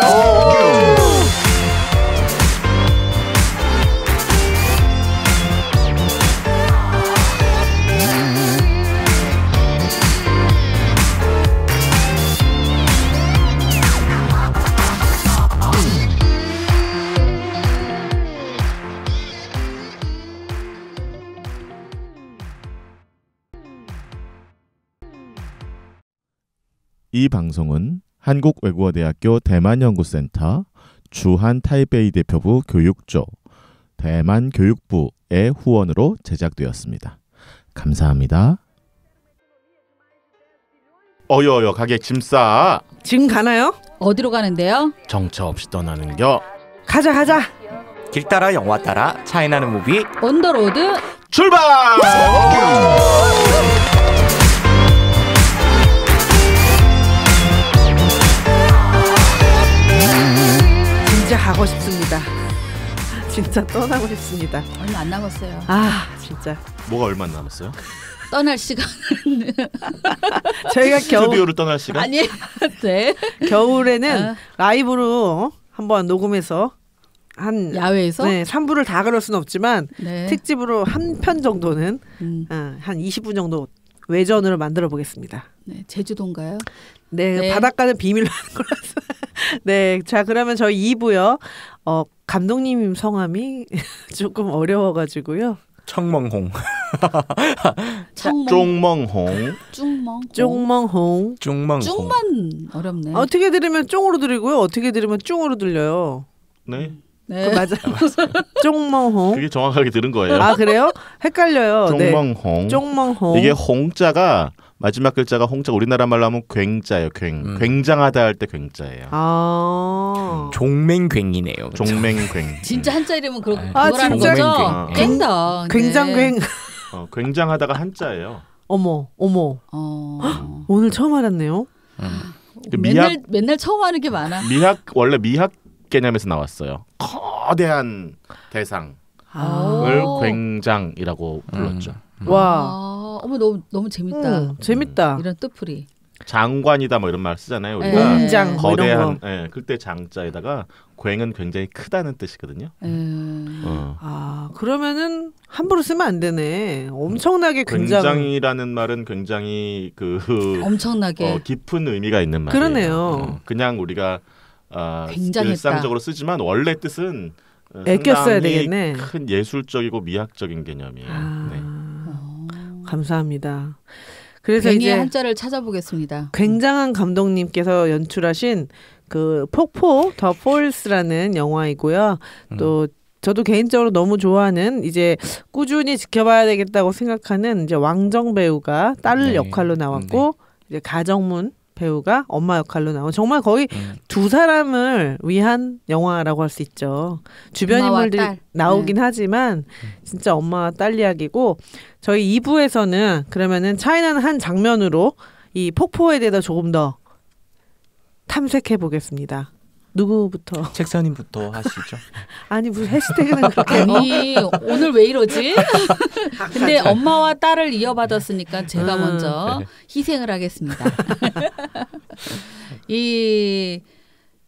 이 방송은 한국외국어대학교 대만연구센터 주한 타이베이 대표부 교육조 대만교육부의 후원으로 제작되었습니다. 감사합니다. 어여여 가게 짐 싸. 지금 가나요? 어디로 가는데요? 정처 없이 떠나는 겨. 가자 가자. 길 따라 영화 따라 차이나는 무비. 언더로드. 출발! 가고 싶습니다. <laughs> 진짜 떠나고 싶습니다. 얼마 안 남았어요. 아 진짜. 뭐가 얼마 안 남았어요? 떠날 시간. <laughs> 저희가 겨울 스튜디오를 떠날 시간. 아니, <laughs> 네. 겨울에는 아. 어. 라이브로 한번 녹음해서 한 야외에서 네, 3부를 다 그럴 수는 없지만 네. 특집으로 한 편 정도는 음. 어, 한 20분 정도 외전으로 만들어 보겠습니다. 네, 제주도인가요? 네, 네. 바닷가는 비밀로 하는 거라서. <laughs> 네, 자 그러면 저희 2부요. 어, 감독님 성함이 <laughs> 조금 어려워가지고요. 청멍홍. 쪽멍홍. 쪽멍. 쪽멍홍. 쪽멍. 쪽만 어렵네. 어떻게 들으면 쪽으로 들리고요. 어떻게 들으면 쪽으로 들려요. 네. 네. 그 맞아. 쪽멍홍. 아, <laughs> 그게 정확하게 들은 거예요. 아 그래요? 헷갈려요. 쪽멍홍. 네. 멍홍 이게 홍자가 마지막 글자가 홍자 우리나라 말로 하면 굉자예요. 굉 음. 굉장하다 할 때 굉자예요. 아 종맹굉이네요. 종맹굉. <laughs> 진짜 음. 한자 이름은 그렇 아, 진짜 꽹다. 굉장굉. 어, 굉장하다가 한자예요. 어머, 어머. 어... 오늘 처음 알았네요. 음. 그 미학, 맨날 맨날 처음 하는 게 많아. 미학 원래 미학 개념에서 나왔어요. 거대한 대상을 아~ 굉장이라고 불렀죠. 음. 와. 아, 어머 너무 너무 재밌다. 음, 재밌다. 이런 뜻풀이. 장관이다 뭐 이런 말 쓰잖아요. 우리가 네. 공 뭐 거대한 예, 그때 장자에다가 괭은 굉장히 크다는 뜻이거든요. 예. 어. 아 그러면은 함부로 쓰면 안 되네. 엄청나게 굉장... 굉장히라는 말은 굉장히 그 <laughs> 엄청나게 어, 깊은 의미가 있는 말이에요. 그러네요. 어, 그냥 우리가 어, 일상적으로 쓰지만 원래 뜻은 어, 애껴 써야 되겠네. 큰 예술적이고 미학적인 개념이에요. 아... 네. 감사합니다. 그래서 이제 한자를 찾아보겠습니다. 굉장한 감독님께서 연출하신 그 폭포 더 폴스라는 영화이고요. 음. 또 저도 개인적으로 너무 좋아하는 이제 꾸준히 지켜봐야 되겠다고 생각하는 이제 왕정 배우가 딸 네. 역할로 나왔고 음, 네. 이제 가정문 배우가 엄마 역할로 나온 정말 거의 음. 두 사람을 위한 영화라고 할 수 있죠. 주변 인물들이 나오긴 네. 하지만 음. 진짜 엄마와 딸 이야기고 저희 2부에서는 그러면은 차이나는 한 장면으로 이 폭포에 대해서 조금 더 탐색해 보겠습니다. 누구부터? 책사님부터 하시죠. <laughs> 아니 무슨 해시태그는 그렇게 아니 오늘 왜 이러지? <laughs> 근데 엄마와 딸을 이어받았으니까 제가 음. 먼저 네. 희생을 하겠습니다. <laughs> 이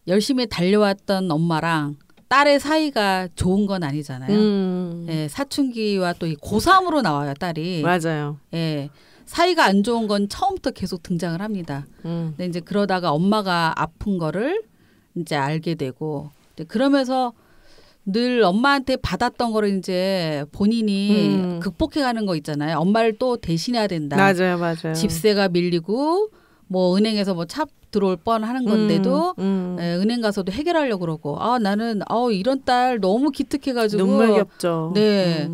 열심히 달려왔던 엄마랑 딸의 사이가 좋은 건 아니잖아요. 음. 예, 사춘기와 또 이 고3으로 나와요, 딸이. 맞아요. 예. 사이가 안 좋은 건 처음부터 계속 등장을 합니다. 음. 근데 이제 그러다가 엄마가 아픈 거를 이제 알게 되고 그러면서 늘 엄마한테 받았던 거를 이제 본인이 음. 극복해가는 거 있잖아요. 엄마를 또 대신해야 된다. 맞아요, 맞아요. 집세가 밀리고 뭐 은행에서 뭐 차 들어올 뻔 하는 건데도 음, 음. 예, 은행 가서도 해결하려고 그러고 아 나는 아우 이런 딸 너무 기특해가지고 눈물겹죠. 네.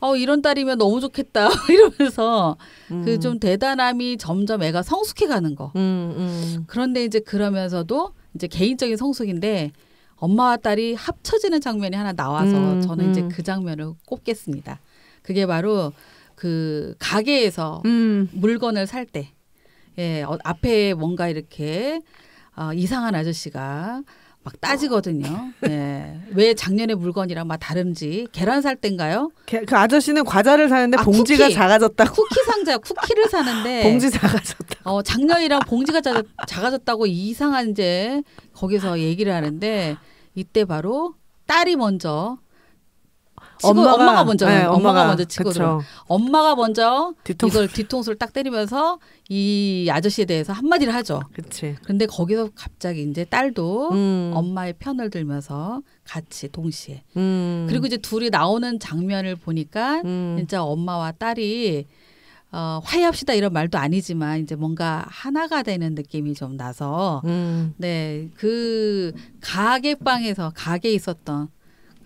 어, 이런 딸이면 너무 좋겠다. <laughs> 이러면서 음. 그좀 대단함이 점점 애가 성숙해 가는 거. 음, 음. 그런데 이제 그러면서도 이제 개인적인 성숙인데 엄마와 딸이 합쳐지는 장면이 하나 나와서 음, 저는 이제 음. 그 장면을 꼽겠습니다. 그게 바로 그 가게에서 음. 물건을 살 때, 예, 어, 앞에 뭔가 이렇게 어, 이상한 아저씨가 막 따지거든요. 네. 왜 작년에 물건이랑 막다름지 계란 살 땐가요? 게, 그 아저씨는 과자를 사는데 아, 봉지가 쿠키. 작아졌다고. 쿠키 상자 쿠키를 사는데 <laughs> 봉지 작아졌다. 어 작년이랑 봉지가 작, 작아졌다고 이상한 이제 거기서 얘기를 하는데 이때 바로 딸이 먼저 치고 엄마가, 엄마가 먼저 네, 엄마가, 엄마가, 먼저 치고 들어. 엄마가 먼저 뒤통수. 이걸 뒤통수를 딱 때리면서 이 아저씨에 대해서 한마디를 하죠. 그치. 근데 거기서 갑자기 이제 딸도 음. 엄마의 편을 들면서 같이 동시에. 음. 그리고 이제 둘이 나오는 장면을 보니까 음. 진짜 엄마와 딸이 어, 화해합시다 이런 말도 아니지만 이제 뭔가 하나가 되는 느낌이 좀 나서 음. 네그 가게방에서 가게에 있었던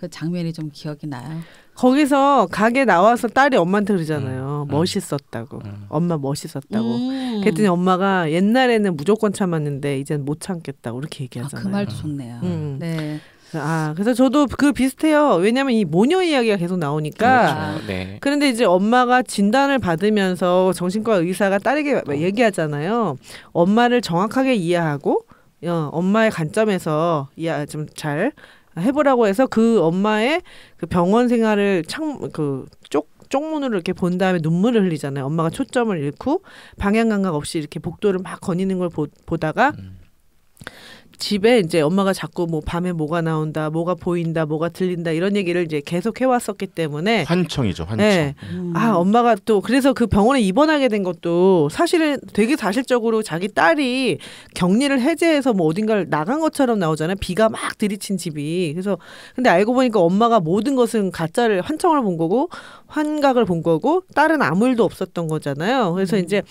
그 장면이 좀 기억이 나요. 거기서 가게 나와서 딸이 엄마한테 그러잖아요. 음, 음, 멋있었다고. 음. 엄마 멋있었다고. 음. 그랬더니 엄마가 옛날에는 무조건 참았는데 이젠 못 참겠다고 이렇게 얘기하잖아요. 아, 그 말도 좋네요. 음. 네. 아, 그래서 저도 그 비슷해요. 왜냐면 이 모녀 이야기가 계속 나오니까. 그렇죠. 네. 그런데 이제 엄마가 진단을 받으면서 정신과 의사가 딸에게 얘기하잖아요. 엄마를 정확하게 이해하고 어, 엄마의 관점에서 이해 좀잘 해보라고 해서 그 엄마의 그 병원 생활을 창그쪽 쪽문으로 이렇게 본 다음에 눈물을 흘리잖아요. 엄마가 초점을 잃고 방향 감각 없이 이렇게 복도를 막 거니는 걸 보, 보다가 음. 집에 이제 엄마가 자꾸 뭐 밤에 뭐가 나온다, 뭐가 보인다, 뭐가 들린다 이런 얘기를 이제 계속 해왔었기 때문에 환청이죠, 환청. 네. 음. 아 엄마가 또 그래서 그 병원에 입원하게 된 것도 사실은 되게 사실적으로 자기 딸이 격리를 해제해서 뭐 어딘가를 나간 것처럼 나오잖아요. 비가 막 들이친 집이 그래서 근데 알고 보니까 엄마가 모든 것은 가짜를 환청을 본 거고 환각을 본 거고 딸은 아무 일도 없었던 거잖아요. 그래서 음. 이제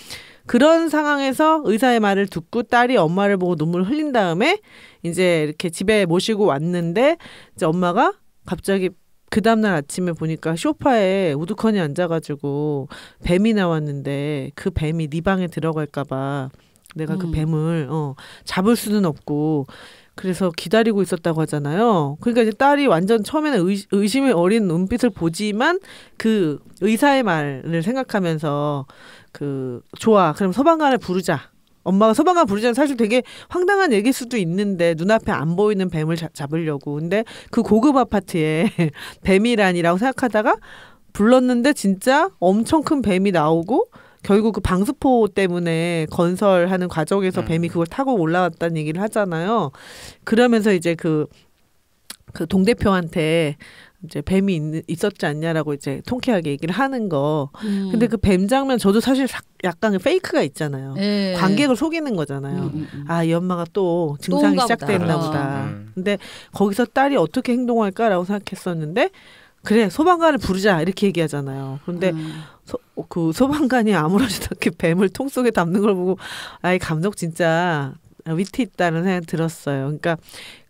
그런 상황에서 의사의 말을 듣고 딸이 엄마를 보고 눈물을 흘린 다음에 이제 이렇게 집에 모시고 왔는데 이제 엄마가 갑자기 그 다음날 아침에 보니까 쇼파에 우두커니 앉아가지고 뱀이 나왔는데 그 뱀이 네 방에 들어갈까봐 내가 그 음. 그 뱀을 어, 잡을 수는 없고 그래서 기다리고 있었다고 하잖아요. 그러니까 이제 딸이 완전 처음에는 의, 의심의 어린 눈빛을 보지만 그 의사의 말을 생각하면서 그 좋아. 그럼 서방관을 부르자. 엄마가 서방관 부르자는 사실 되게 황당한 얘기일 수도 있는데 눈앞에 안 보이는 뱀을 자, 잡으려고. 근데 그 고급 아파트에 <laughs> 뱀이란이라고 생각하다가 불렀는데 진짜 엄청 큰 뱀이 나오고 결국 그 방수포 때문에 건설하는 과정에서 음. 뱀이 그걸 타고 올라왔다는 얘기를 하잖아요. 그러면서 이제 그, 그 동대표한테 이제 뱀이 있, 었지 않냐라고 이제 통쾌하게 얘기를 하는 거. 음. 근데 그 뱀 장면 저도 사실 약간 그 페이크가 있잖아요. 예. 관객을 속이는 거잖아요. 음, 음, 음, 아, 이 엄마가 또 증상이 시작됐나 그렇죠. 보다. 보다. 음. 근데 거기서 딸이 어떻게 행동할까라고 생각했었는데 그래 소방관을 부르자 이렇게 얘기하잖아요. 그런데 음. 소, 그 소방관이 아무렇지도 않게 뱀을 통 속에 담는 걸 보고 아이 감독 진짜 위트 있다는 생각 들었어요. 그러니까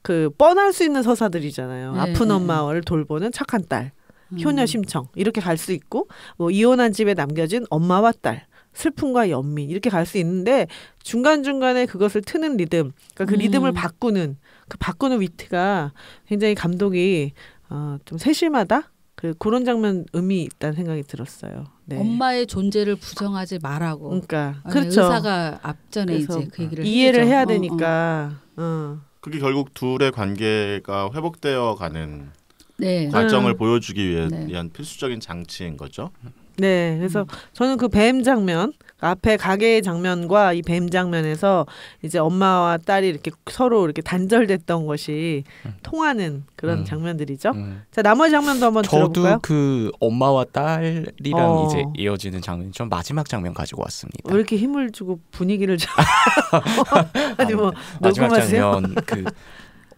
그 뻔할 수 있는 서사들이잖아요. 네. 아픈 네. 엄마를 돌보는 착한 딸, 음. 효녀 심청 이렇게 갈 수 있고 뭐 이혼한 집에 남겨진 엄마와 딸. 슬픔과 연민 이렇게 갈 수 있는데 중간 중간에 그것을 트는 리듬, 그러니까 그 음. 리듬을 바꾸는 그 바꾸는 위트가 굉장히 감독이 어, 좀 세심하다. 그 그런 장면 의미 있다는 생각이 들었어요. 네. 엄마의 존재를 부정하지 말라고. 그러니까 아, 네, 그렇죠. 의사가 앞전에 이제 그 얘기를 이해를 해주죠. 야 어, 어. 되니까. 어, 어. 그게 결국 둘의 관계가 회복되어 가는 네. 과정을 음. 보여주기 네. 위한 네. 필수적인 장치인 거죠. 네, 그래서 음. 저는 그 뱀 장면 앞에 가게의 장면과 이 뱀 장면에서 이제 엄마와 딸이 이렇게 서로 이렇게 단절됐던 것이 음. 통하는 그런 음. 장면들이죠. 음. 자 나머지 장면도 한번 저도 들어볼까요? 그 엄마와 딸이랑 어. 이제 이어지는 장면이 마지막 장면 가지고 왔습니다. 왜 이렇게 힘을 주고 분위기를 잡? <laughs> 아니 뭐 마지막 장면 그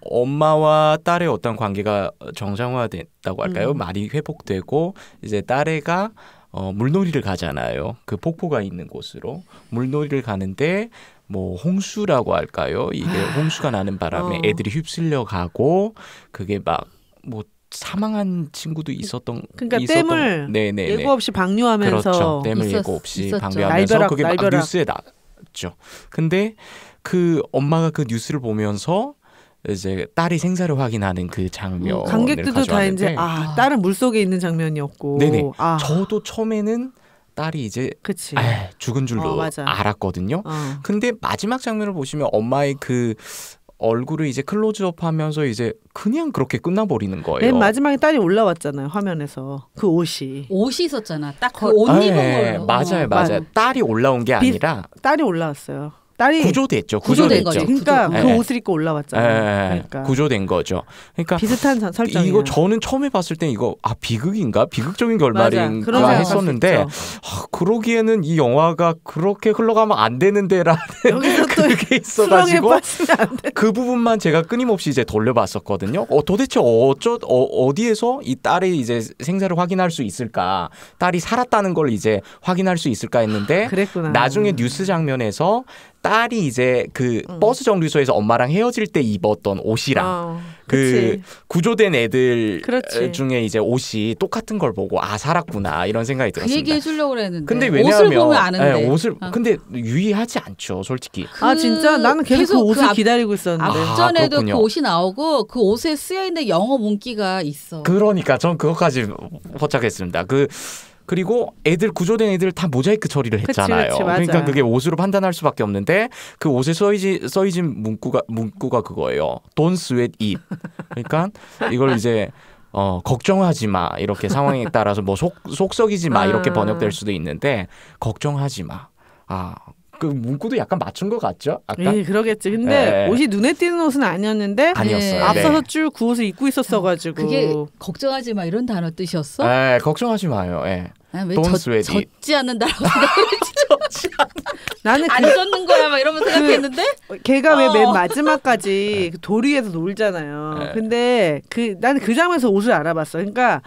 엄마와 딸의 어떤 관계가 정상화됐다고 할까요? 음. 많이 회복되고 이제 딸애가 어, 물놀이를 가잖아요. 그 폭포가 있는 곳으로 물놀이를 가는데 뭐 홍수라고 할까요? 이게 아. 홍수가 나는 바람에 어. 애들이 휩쓸려 가고 그게 막 뭐 사망한 친구도 있었던 그러니까 있 댐을 예고 없이 방류하면서 그렇죠. 댐을 예고 없이 있었죠. 방류하면서 날벼락, 그게 날벼락. 뉴스에 나왔죠. 근데 그 엄마가 그 뉴스를 보면서 이제 딸이 생사를 확인하는 그 장면. 음, 관객들도 다 이제 아, 아 딸은 물 속에 있는 장면이었고. 네네. 아. 저도 처음에는 딸이 이제 아, 죽은 줄로 어, 알았거든요. 어. 근데 마지막 장면을 보시면 엄마의 그 얼굴을 이제 클로즈업하면서 이제 그냥 그렇게 끝나버리는 거예요. 맨 마지막에 딸이 올라왔잖아요 화면에서 그 옷이 옷이 있었잖아. 딱 그옷 그 입은 네, 걸로. 맞아요, 어, 맞아요. 맞아요. 딸이 올라온 게 아니라 비, 딸이 올라왔어요. 딸이 구조됐죠. 구조된 거죠. 그러니까 구조. 그 예. 옷을 입고 올라왔잖아요. 예, 예. 그러니까. 구조된 거죠. 그러니까 비슷한 설정. 이거 저는 처음에 봤을 땐 이거 아 비극인가 비극적인 결말인가 했었는데 아, 그러기에는 이 영화가 그렇게 흘러가면 안 되는데라는 그게 있어가지고 그 부분만 제가 끊임없이 이제 돌려봤었거든요. 어, 도대체 어쩌 어, 어 디에서이 딸의 이제 생사를 확인할 수 있을까? 딸이 살았다는 걸 이제 확인할 수 있을까 했는데 아, 나중에 뉴스 장면에서 딸이 이제 그 음. 버스 정류소에서 엄마랑 헤어질 때 입었던 옷이랑 어, 그 구조된 애들 그렇지. 중에 이제 옷이 똑같은 걸 보고 아 살았구나 이런 생각이 들었습니다. 그 얘기 해주려고 그는데 근데 왜냐하면, 옷을 보면 아는데 네, 옷을 어. 근데 유의하지 않죠 솔직히. 그아 진짜 나는 계속, 계속 그 옷을 그 앞, 기다리고 있었는데 앞전에도 아, 그 옷이 나오고 그 옷에 쓰여 있는 영어 문기가 있어. 그러니까 전 그것까지 포착했습니다. 그 그리고 애들 구조된 애들 다 모자이크 처리를 했잖아요. 그치, 그치, 그러니까 그게 옷으로 판단할 수밖에 없는데 그 옷에 써이지 써이진 문구가 문구가 그거예요. Don't sweat it. 그러니까 이걸 이제 어, 걱정하지 마. 이렇게 상황에 따라서 뭐 속, 속썩이지 마. 이렇게 아. 번역될 수도 있는데, 걱정하지 마. 아, 그 문구도 약간 맞춘 것 같죠? 아까? 예, 그러겠지. 근데 예. 옷이 눈에 띄는 옷은 아니었는데 아니었어요. 예, 네. 앞서서 네. 쭉그 옷을 입고 있었어가지고 그게 걱정하지 마 이런 단어 뜻이었어? 예, 걱정하지 마요. 예. 아, 왜 젖, 젖지 않는다라고 젖지 나는 안 그 젖는 거야 막 이러면 생각했는데 그, 걔가 어. 왜맨 마지막까지 돌 네. 위에서 그 놀잖아요. 네. 근데 그 나는 그 장면에서 옷을 알아봤어. 그러니까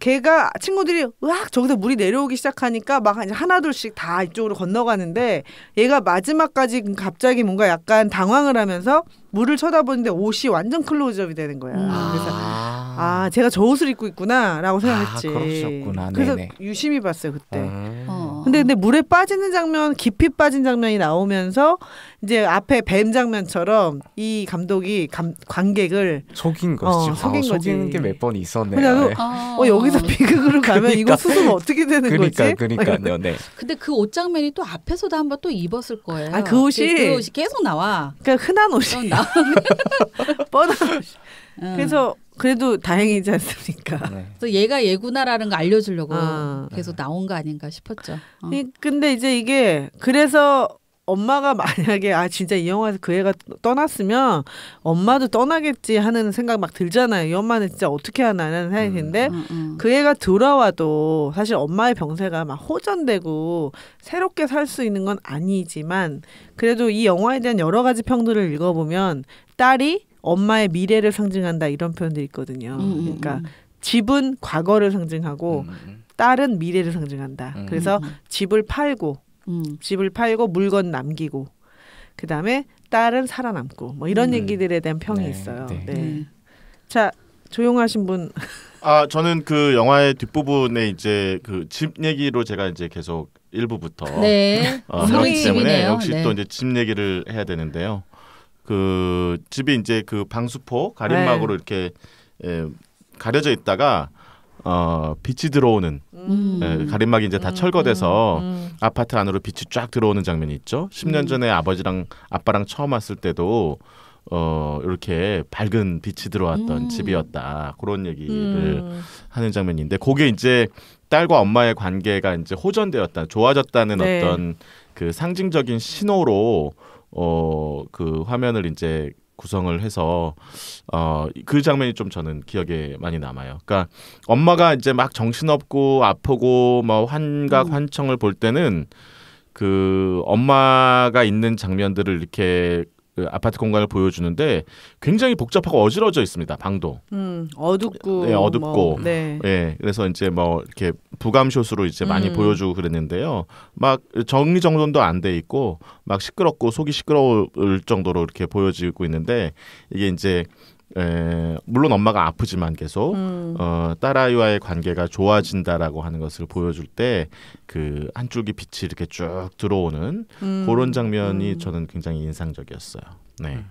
걔가 친구들이 으악 저기서 물이 내려오기 시작하니까 막 이제 하나둘씩 다 이쪽으로 건너가는데 얘가 마지막까지 갑자기 뭔가 약간 당황을 하면서 물을 쳐다보는데 옷이 완전 클로즈업이 되는 거야. 아. 그래서 아, 아 제가 저 옷을 입고 있구나라고 아, 생각했지. 아, 그러셨구나. 그래서 유심히 봤어요 그때. 아. 근데 근데 물에 빠지는 장면, 깊이 빠진 장면이 나오면서 이제 앞에 뱀 장면처럼 이 감독이 감, 관객을 속인 거지. 어, 속인 어, 거지. 속인 게몇 번있었네 그냥, 아, 어, 여기서 비극으로 그러니까, 이거 수습 어떻게 되는 그러니까, 거지? 그러니까, 그러니까요. 네. 근데 그 옷장면이 또 앞에서도 한번또 입었을 거예요. 아, 그 옷이 네, 그, 옷이 계속 나와. 그러니까 흔한 옷이 어, 나 <laughs> 뻔한 옷 음. 그래서 그래도 다행이지 않습니까? 네. 그래서 얘가 얘구나라는 거 알려주려고 아, 계속 네. 나온 거 아닌가 싶었죠. 어. 근데 이제 이게 그래서 엄마가 만약에 아 진짜 이 영화에서 그 애가 떠났으면 엄마도 떠나겠지 하는 생각 막 들잖아요. 이 엄마는 진짜 어떻게 하나라는 생각인데 음, 음, 음. 그 애가 돌아와도 사실 엄마의 병세가 막 호전되고 새롭게 살 수 있는 건 아니지만 그래도 이 영화에 대한 여러 가지 평들을 읽어보면 딸이 엄마의 미래를 상징한다 이런 표현들이 있거든요. 음, 음 그러니까 음. 집은 과거를 상징하고 음, 딸은 미래를 상징한다. 그래서 집을 팔고 집을 팔고 물건 남기고 그 다음에 딸은 살아남고 뭐 이런 네. 얘기들에 대한 평이 네, 있어요. 네. 네. 네. 자 조용하신 분. <laughs> 아 저는 그 영화의 뒷부분에 이제 그 집 얘기로 제가 이제 계속 일부부터 네. 어, 그렇기 때문에 역시 네. 또 이제 집 얘기를 해야 되는데요. 그집이 이제 그 방수포 가림막으로 네. 이렇게 예, 가려져 있다가 어 빛이 들어오는 음. 예, 가림막이 이제 다 음. 철거돼서 음. 음. 아파트 안으로 빛이 쫙 들어오는 장면이 있죠. 10년 음. 전에 아버지랑 아빠랑 처음 왔을 때도 어 이렇게 밝은 빛이 들어왔던 음. 집이었다 그런 얘기를 하는 장면인데 그게 이제 딸과 엄마의 관계가 이제 호전되었다 좋아졌다는 네. 어떤 그 상징적인 신호로 어그 화면을 이제 구성을 해서 어 그 장면이 좀 저는 기억에 많이 남아요. 그러니까 엄마가 이제 막 정신없고 아프고 뭐 환각 음. 환청을 볼 때는 그 엄마가 있는 장면들을 이렇게 그 아파트 공간을 보여주는데 굉장히 복잡하고 어지러져 있습니다. 방도. 음, 어둡고. 네, 어둡고. 뭐, 네. 네. 그래서 이제 뭐 이렇게 부감쇼스로 이제 많이 음. 보여주고 그랬는데요. 막 정리 정돈도 안 돼 있고 막 시끄럽고 속이 시끄러울 정도로 이렇게 보여지고 있는데 이게 이제 에, 예, 물론 엄마가 아프지만 계속 음. 어, 딸아이와의 관계가 좋아진다라고 하는 것을 보여줄 때 그 한 줄기 빛이 이렇게 쭉 들어오는 음. 그런 장면이 음. 저는 굉장히 인상적이었어요. 네.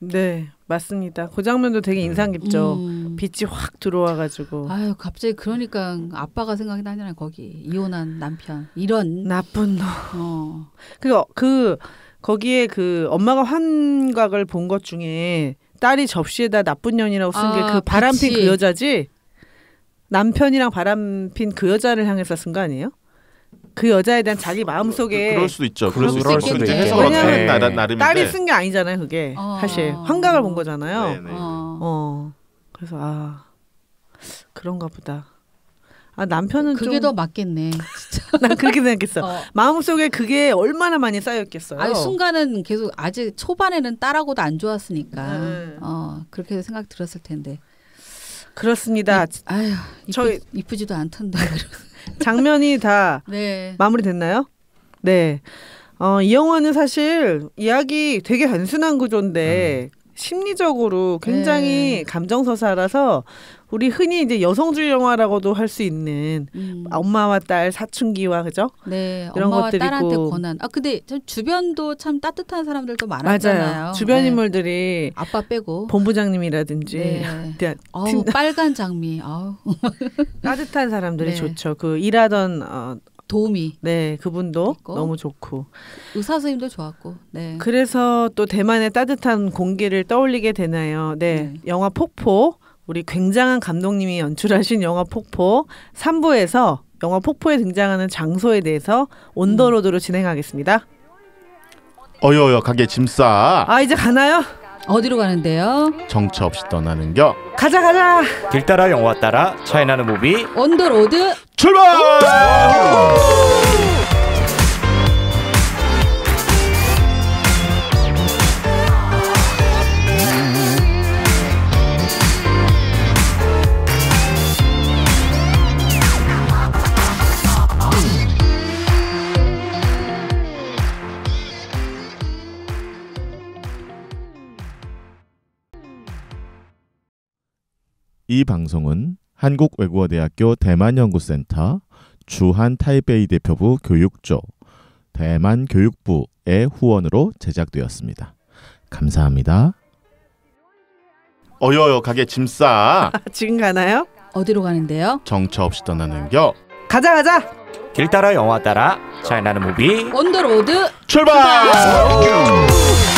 네, 맞습니다. 그 장면도 되게 네. 인상 깊죠. 음. 빛이 확 들어와가지고. 아유, 갑자기 그러니까 아빠가 생각이 나잖아요. 거기 이혼한 남편 이런 나쁜 놈. 어. 그그 그, 거기에 그 엄마가 환각을 본 것 중에 딸이 접시에다 나쁜 년이라고 쓴 게그 아, 그 바람핀 그 여자지 남편이랑 바람핀 그 여자를 향해서 쓴 거 아니에요? 그 여자에 대한 자기 마음속에 그, 그럴 수도 있죠. 그럴 그럴 수도 있죠. 해석을 네. 나, 나름인데 딸이 쓴 게 아니잖아요. 그게 어. 사실 환각을 본 거잖아요. 네, 네. 아. 어. 그래서 아 그런가 보다. 아 남편은 그게 좀... 더 맞겠네. <laughs> 난 그렇게 생각했어. 어. 마음속에 그게 얼마나 많이 쌓였겠어요. 아니, 순간은 계속 아직 초반에는 딸하고도 안 좋았으니까 음. 어, 그렇게 생각 들었을 텐데. 그렇습니다. 이, 아휴, 이쁘, 이쁘지도 않던데. <laughs> 장면이 다 네. 마무리됐나요? 네. 어, 이 영화는 사실 이야기 되게 단순한 구조인데 음. 심리적으로 굉장히 네. 감정 서사라서 우리 흔히 이제 여성주의 영화라고도 할 수 있는 음. 엄마와 딸 사춘기와 그죠? 네, 이런 엄마와 것들이 딸한테 권한. 아 근데 참 주변도 참 따뜻한 사람들도 많았잖아요. 맞아요. 주변 네. 인물들이 아빠 빼고 본부장님이라든지 네. 아우, 빨간 장미. <laughs> 따뜻한 사람들이 네. 좋죠. 그 일하던 어, 도우미. 네, 그분도 있고, 너무 좋고. 의사 선생님도 좋았고. 네. 그래서 또 대만의 따뜻한 공기를 떠올리게 되나요? 네. 네. 영화 폭포 우리 굉장한 감독님이 연출하신 영화 폭포 3부에서 영화 폭포에 등장하는 장소에 대해서 온더로드로 진행하겠습니다. 어여여 가게 짐 싸. 아 이제 가나요? 어디로 가는데요? 정처 없이 떠나는 겨. 가자 가자. 길 따라 영화 따라 차이나는 무비. 온더로드 출발! 이 방송은 한국외국어대학교 대만연구센터 주한 타이베이 대표부 교육조 대만 교육부의 후원으로 제작되었습니다. 감사합니다. 어여여 가게 짐 싸. <laughs> 지금 가나요? 어디로 가는데요? 정처 없이 떠나는 겨. 가자 가자. 길 따라 영화 따라 차이나는 무비 언더로드 출발! 출발!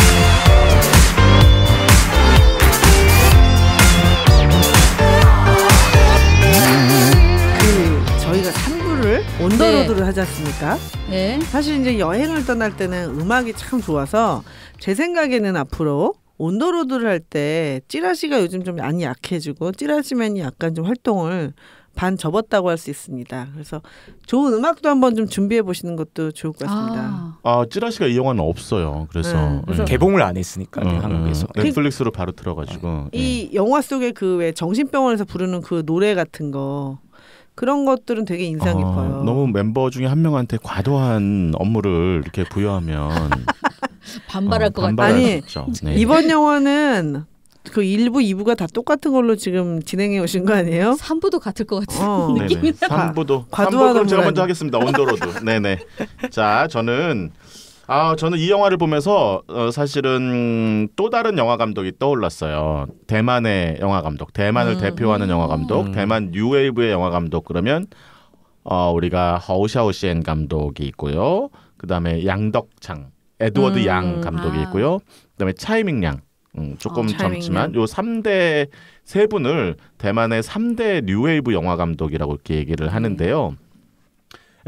온더로드를 네. 하지 않습니까? 네. 사실 이제 여행을 떠날 때는 음악이 참 좋아서 제 생각에는 앞으로 온더로드를 할 때 찌라시가 요즘 좀 많이 약해지고 찌라시맨이 약간 좀 활동을 반 접었다고 할 수 있습니다. 그래서 좋은 음악도 한번 좀 준비해 보시는 것도 좋을 것 같습니다. 아, 아 찌라시가 이 영화는 없어요. 그래서, 네, 예. 그래서 개봉을 안 했으니까 네, 한국에서 네. 넷플릭스로 바로 들어가지고이 예. 영화 속에 그 왜 정신병원에서 부르는 그 노래 같은 거 그런 것들은 되게 인상 아, 깊어요. 너무 멤버 중에 한 명한테 과도한 업무를 이렇게 부여하면 <laughs> 반발할 어, 것 같아요. 아니 네. 이번 영화는 그 1부, 2부가 다 똑같은 걸로 지금 진행해 오신 거 아니에요? 3부도 같을 것 같은 어. 느낌이 3부도. 과도한 3부 제가 먼저 하겠습니다. 온도로도. 네네. 자, 저는 아 저는 이 영화를 보면서 어, 사실은 또 다른 영화 감독이 떠올랐어요. 대만의 영화 감독, 대만을 음, 대표하는 음. 영화 감독, 음. 대만 뉴웨이브의 영화 감독 그러면 어, 우리가 허우샤오시엔 감독이 있고요. 그다음에 양덕창, 에드워드 음, 양 음, 감독이 아. 있고요. 그다음에 차이밍 량 음, 조금 어, 젊지만 요 3대 세 분을 대만의 3대 뉴웨이브 영화 감독이라고 이렇게 얘기를 하는데요.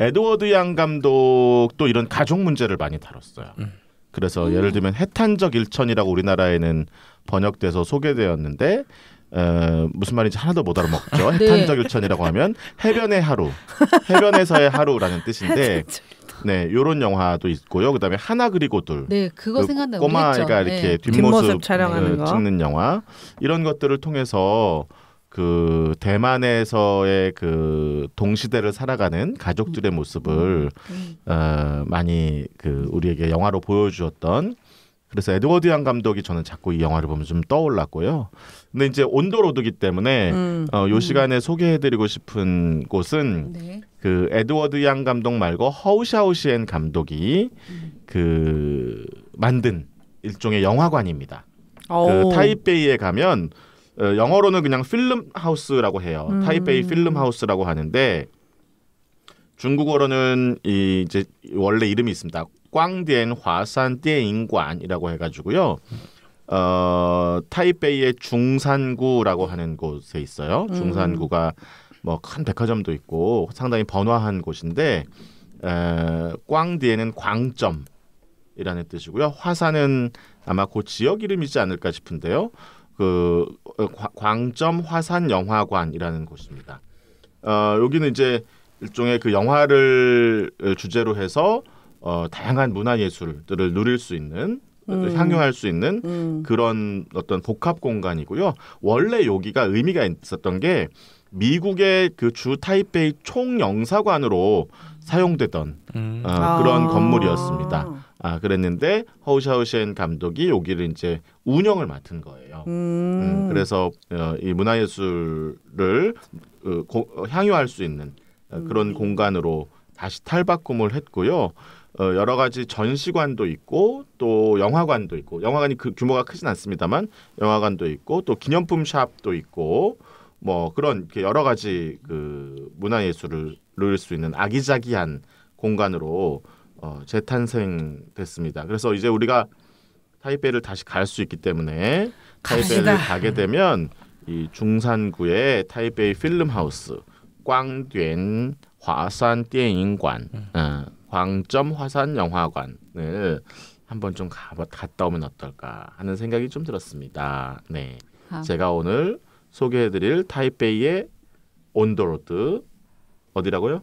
에드워드 양 감독도 이런 가족 문제를 많이 다뤘어요. 음. 그래서 음. 예를 들면 해탄적 일천이라고 우리나라에는 번역돼서 소개되었는데 어, 무슨 말인지 하나도 못 알아먹죠. <laughs> 네. 해탄적 일천이라고 하면 해변의 하루, 해변에서의 하루라는 뜻인데 <laughs> 네, 요런 영화도 있고요. 그다음에 하나 그리고 둘. 네, 그거 그 생각나. 꼬마가 이렇게 네. 뒷모습, 뒷모습 촬영하는 그, 찍는 영화 이런 것들을 통해서 그 대만에서의 그 동시대를 살아가는 가족들의 모습을 음. 어, 많이 그 우리에게 영화로 보여주었던 그래서 에드워드 양 감독이 저는 자꾸 이 영화를 보면 좀 떠올랐고요. 근데 이제 온도로드기 때문에 음, 어, 요 음. 시간에 소개해드리고 싶은 곳은 네. 그 에드워드 양 감독 말고 허우샤우시엔 감독이 음. 그 만든 일종의 영화관입니다. 그 오. 그 타이베이에 가면 어, 영어로는 그냥 필름 하우스라고 해요. 음. 타이베이 필름 하우스라고 하는데 중국어로는 이 이제 원래 이름이 있습니다. 꽝디엔 화산 띠인관이라고 해가지고요. 어, 타이베이의 중산구라고 하는 곳에 있어요. 음. 중산구가 뭐 큰 백화점도 있고 상당히 번화한 곳인데 에, 꽝디에는 광점이라는 뜻이고요. 화산은 아마 그 지역 이름이지 않을까 싶은데요. 그 어, 광점 화산 영화관이라는 곳입니다. 어, 여기는 이제 일종의 그 영화를 어, 주제로 해서 어, 다양한 문화 예술들을 누릴 수 있는 어, 음. 향유할 수 있는 음. 그런 어떤 복합 공간이고요. 원래 여기가 의미가 있었던 게 미국의 그 주 타이베이 총영사관으로 사용되던 음. 어, 그런 아. 건물이었습니다. 아 그랬는데 허우샤우시 감독이 여기를 이제 운영을 맡은 거예요. 음. 음 그래서 어, 이 문화예술을 어, 고, 어, 향유할 수 있는 어, 그런 음. 공간으로 다시 탈바꿈을 했고요. 어, 여러 가지 전시관도 있고 또 영화관도 있고 영화관이 그 규모가 크진 않습니다만 영화관도 있고 또 기념품 샵도 있고 뭐 그런 여러 가지 그 문화예술을 넣을 수 있는 아기자기한 공간으로 어, 재탄생됐습니다. 그래서 이제 우리가 타이베이를 다시 갈 수 있기 때문에 타이베이를 가게 되면 이 중산구의 타이베이 필름하우스 꽝된 화산띠影관 음. 어, 광점 화산 영화관을 한번 좀 가, 갔다 오면 어떨까 하는 생각이 좀 들었습니다. 네, 아. 제가 오늘 소개해드릴 타이베이의 온더로드 어디라고요?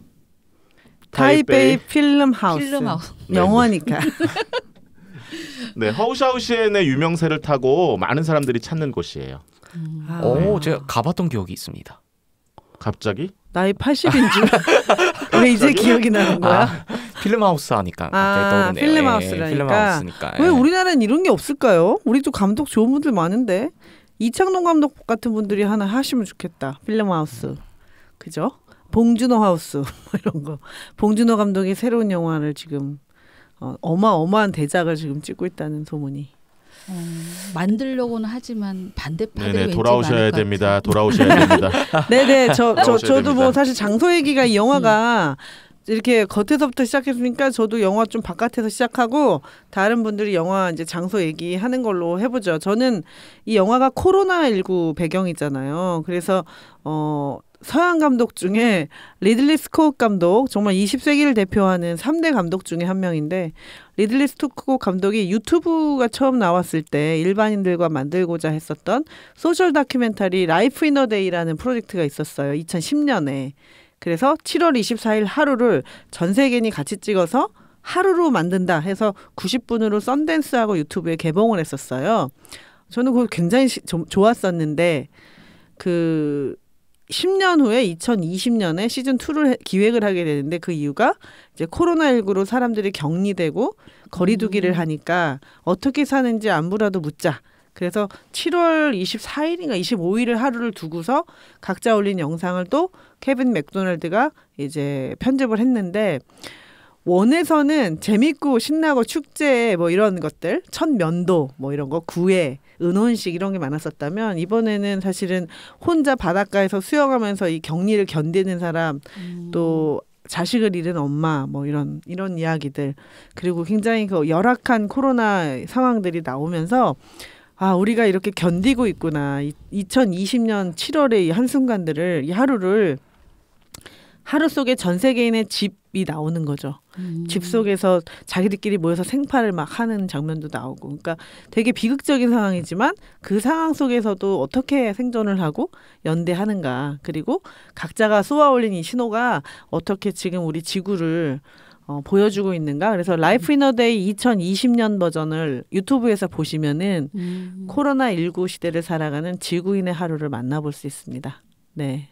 타이베이 필름 하우스. 필름 하우스. 네. 영화니까 <laughs> 네, 허우샤우시엔의 유명세를 타고 많은 사람들이 찾는 곳이에요. 음. 아, 제가 가봤던 기억이 있습니다. 갑자기? 나이 80인 줄. 왜 <laughs> 이제 기억이 나는 거야? 아, 필름하우스 하니까 아, 필름하우스라니까. 예, 필름하우스니까. 왜 예. 우리나라는 이런 게 없을까요? 우리도 감독 좋은 분들 많은데 이창동 감독 같은 분들이 하나 하시면 좋겠다. 필름하우스. 그죠? 봉준호 하우스 <laughs> 뭐 이런 거. 봉준호 감독이 새로운 영화를 지금 어, 어마어마한 대작을 지금 찍고 있다는 소문이. 어, 만들려고는 하지만 반대편이 네네 돌아오셔야 됩니다. 돌아오셔야 됩니다. 네네 저, 저 저도 뭐 사실 장소 얘기가 이 영화가 음. 이렇게 겉에서부터 시작했으니까 저도 영화 좀 바깥에서 시작하고 다른 분들이 영화 이제 장소 얘기하는 걸로 해보죠. 저는 이 영화가 코로나 19 배경이잖아요. 그래서 어 서양 감독 중에 리들리 스콧 감독 정말 20세기를 대표하는 3대 감독 중에 한 명인데 리들리 스콧 감독이 유튜브가 처음 나왔을 때 일반인들과 만들고자 했었던 소셜 다큐멘터리 라이프 인어 데이라는 프로젝트가 있었어요. 2010년에. 그래서 7월 24일 하루를 전 세계인이 같이 찍어서 하루로 만든다 해서 90분으로 썬댄스하고 유튜브에 개봉을 했었어요. 저는 그걸 굉장히 시, 조, 좋았었는데 그 10년 후에 2020년에 시즌 2를 기획을 하게 되는데 그 이유가 이제 코로나19로 사람들이 격리되고 거리두기를 음. 하니까 어떻게 사는지 안부라도 묻자. 그래서 7월 24일인가 25일을 하루를 두고서 각자 올린 영상을 또 케빈 맥도날드가 이제 편집을 했는데 원에서는 재밌고 신나고 축제 뭐 이런 것들 첫 면도 뭐 이런 거 구회 은혼식 이런 게 많았었다면 이번에는 사실은 혼자 바닷가에서 수영하면서 이 격리를 견디는 사람 음. 또 자식을 잃은 엄마 뭐 이런 이런 이야기들 그리고 굉장히 그 열악한 코로나 상황들이 나오면서 아 우리가 이렇게 견디고 있구나 이, 2020년 7월의 이 한순간들을 이 하루를 하루 속에 전 세계인의 집이 나오는 거죠. 음. 집 속에서 자기들끼리 모여서 생파를 막 하는 장면도 나오고. 그러니까 되게 비극적인 상황이지만 그 상황 속에서도 어떻게 생존을 하고 연대하는가. 그리고 각자가 쏘아올린 이 신호가 어떻게 지금 우리 지구를 어, 보여주고 있는가. 그래서 라이프 이너데이 2020년 버전을 유튜브에서 보시면은 음. 코로나 19 시대를 살아가는 지구인의 하루를 만나볼 수 있습니다. 네.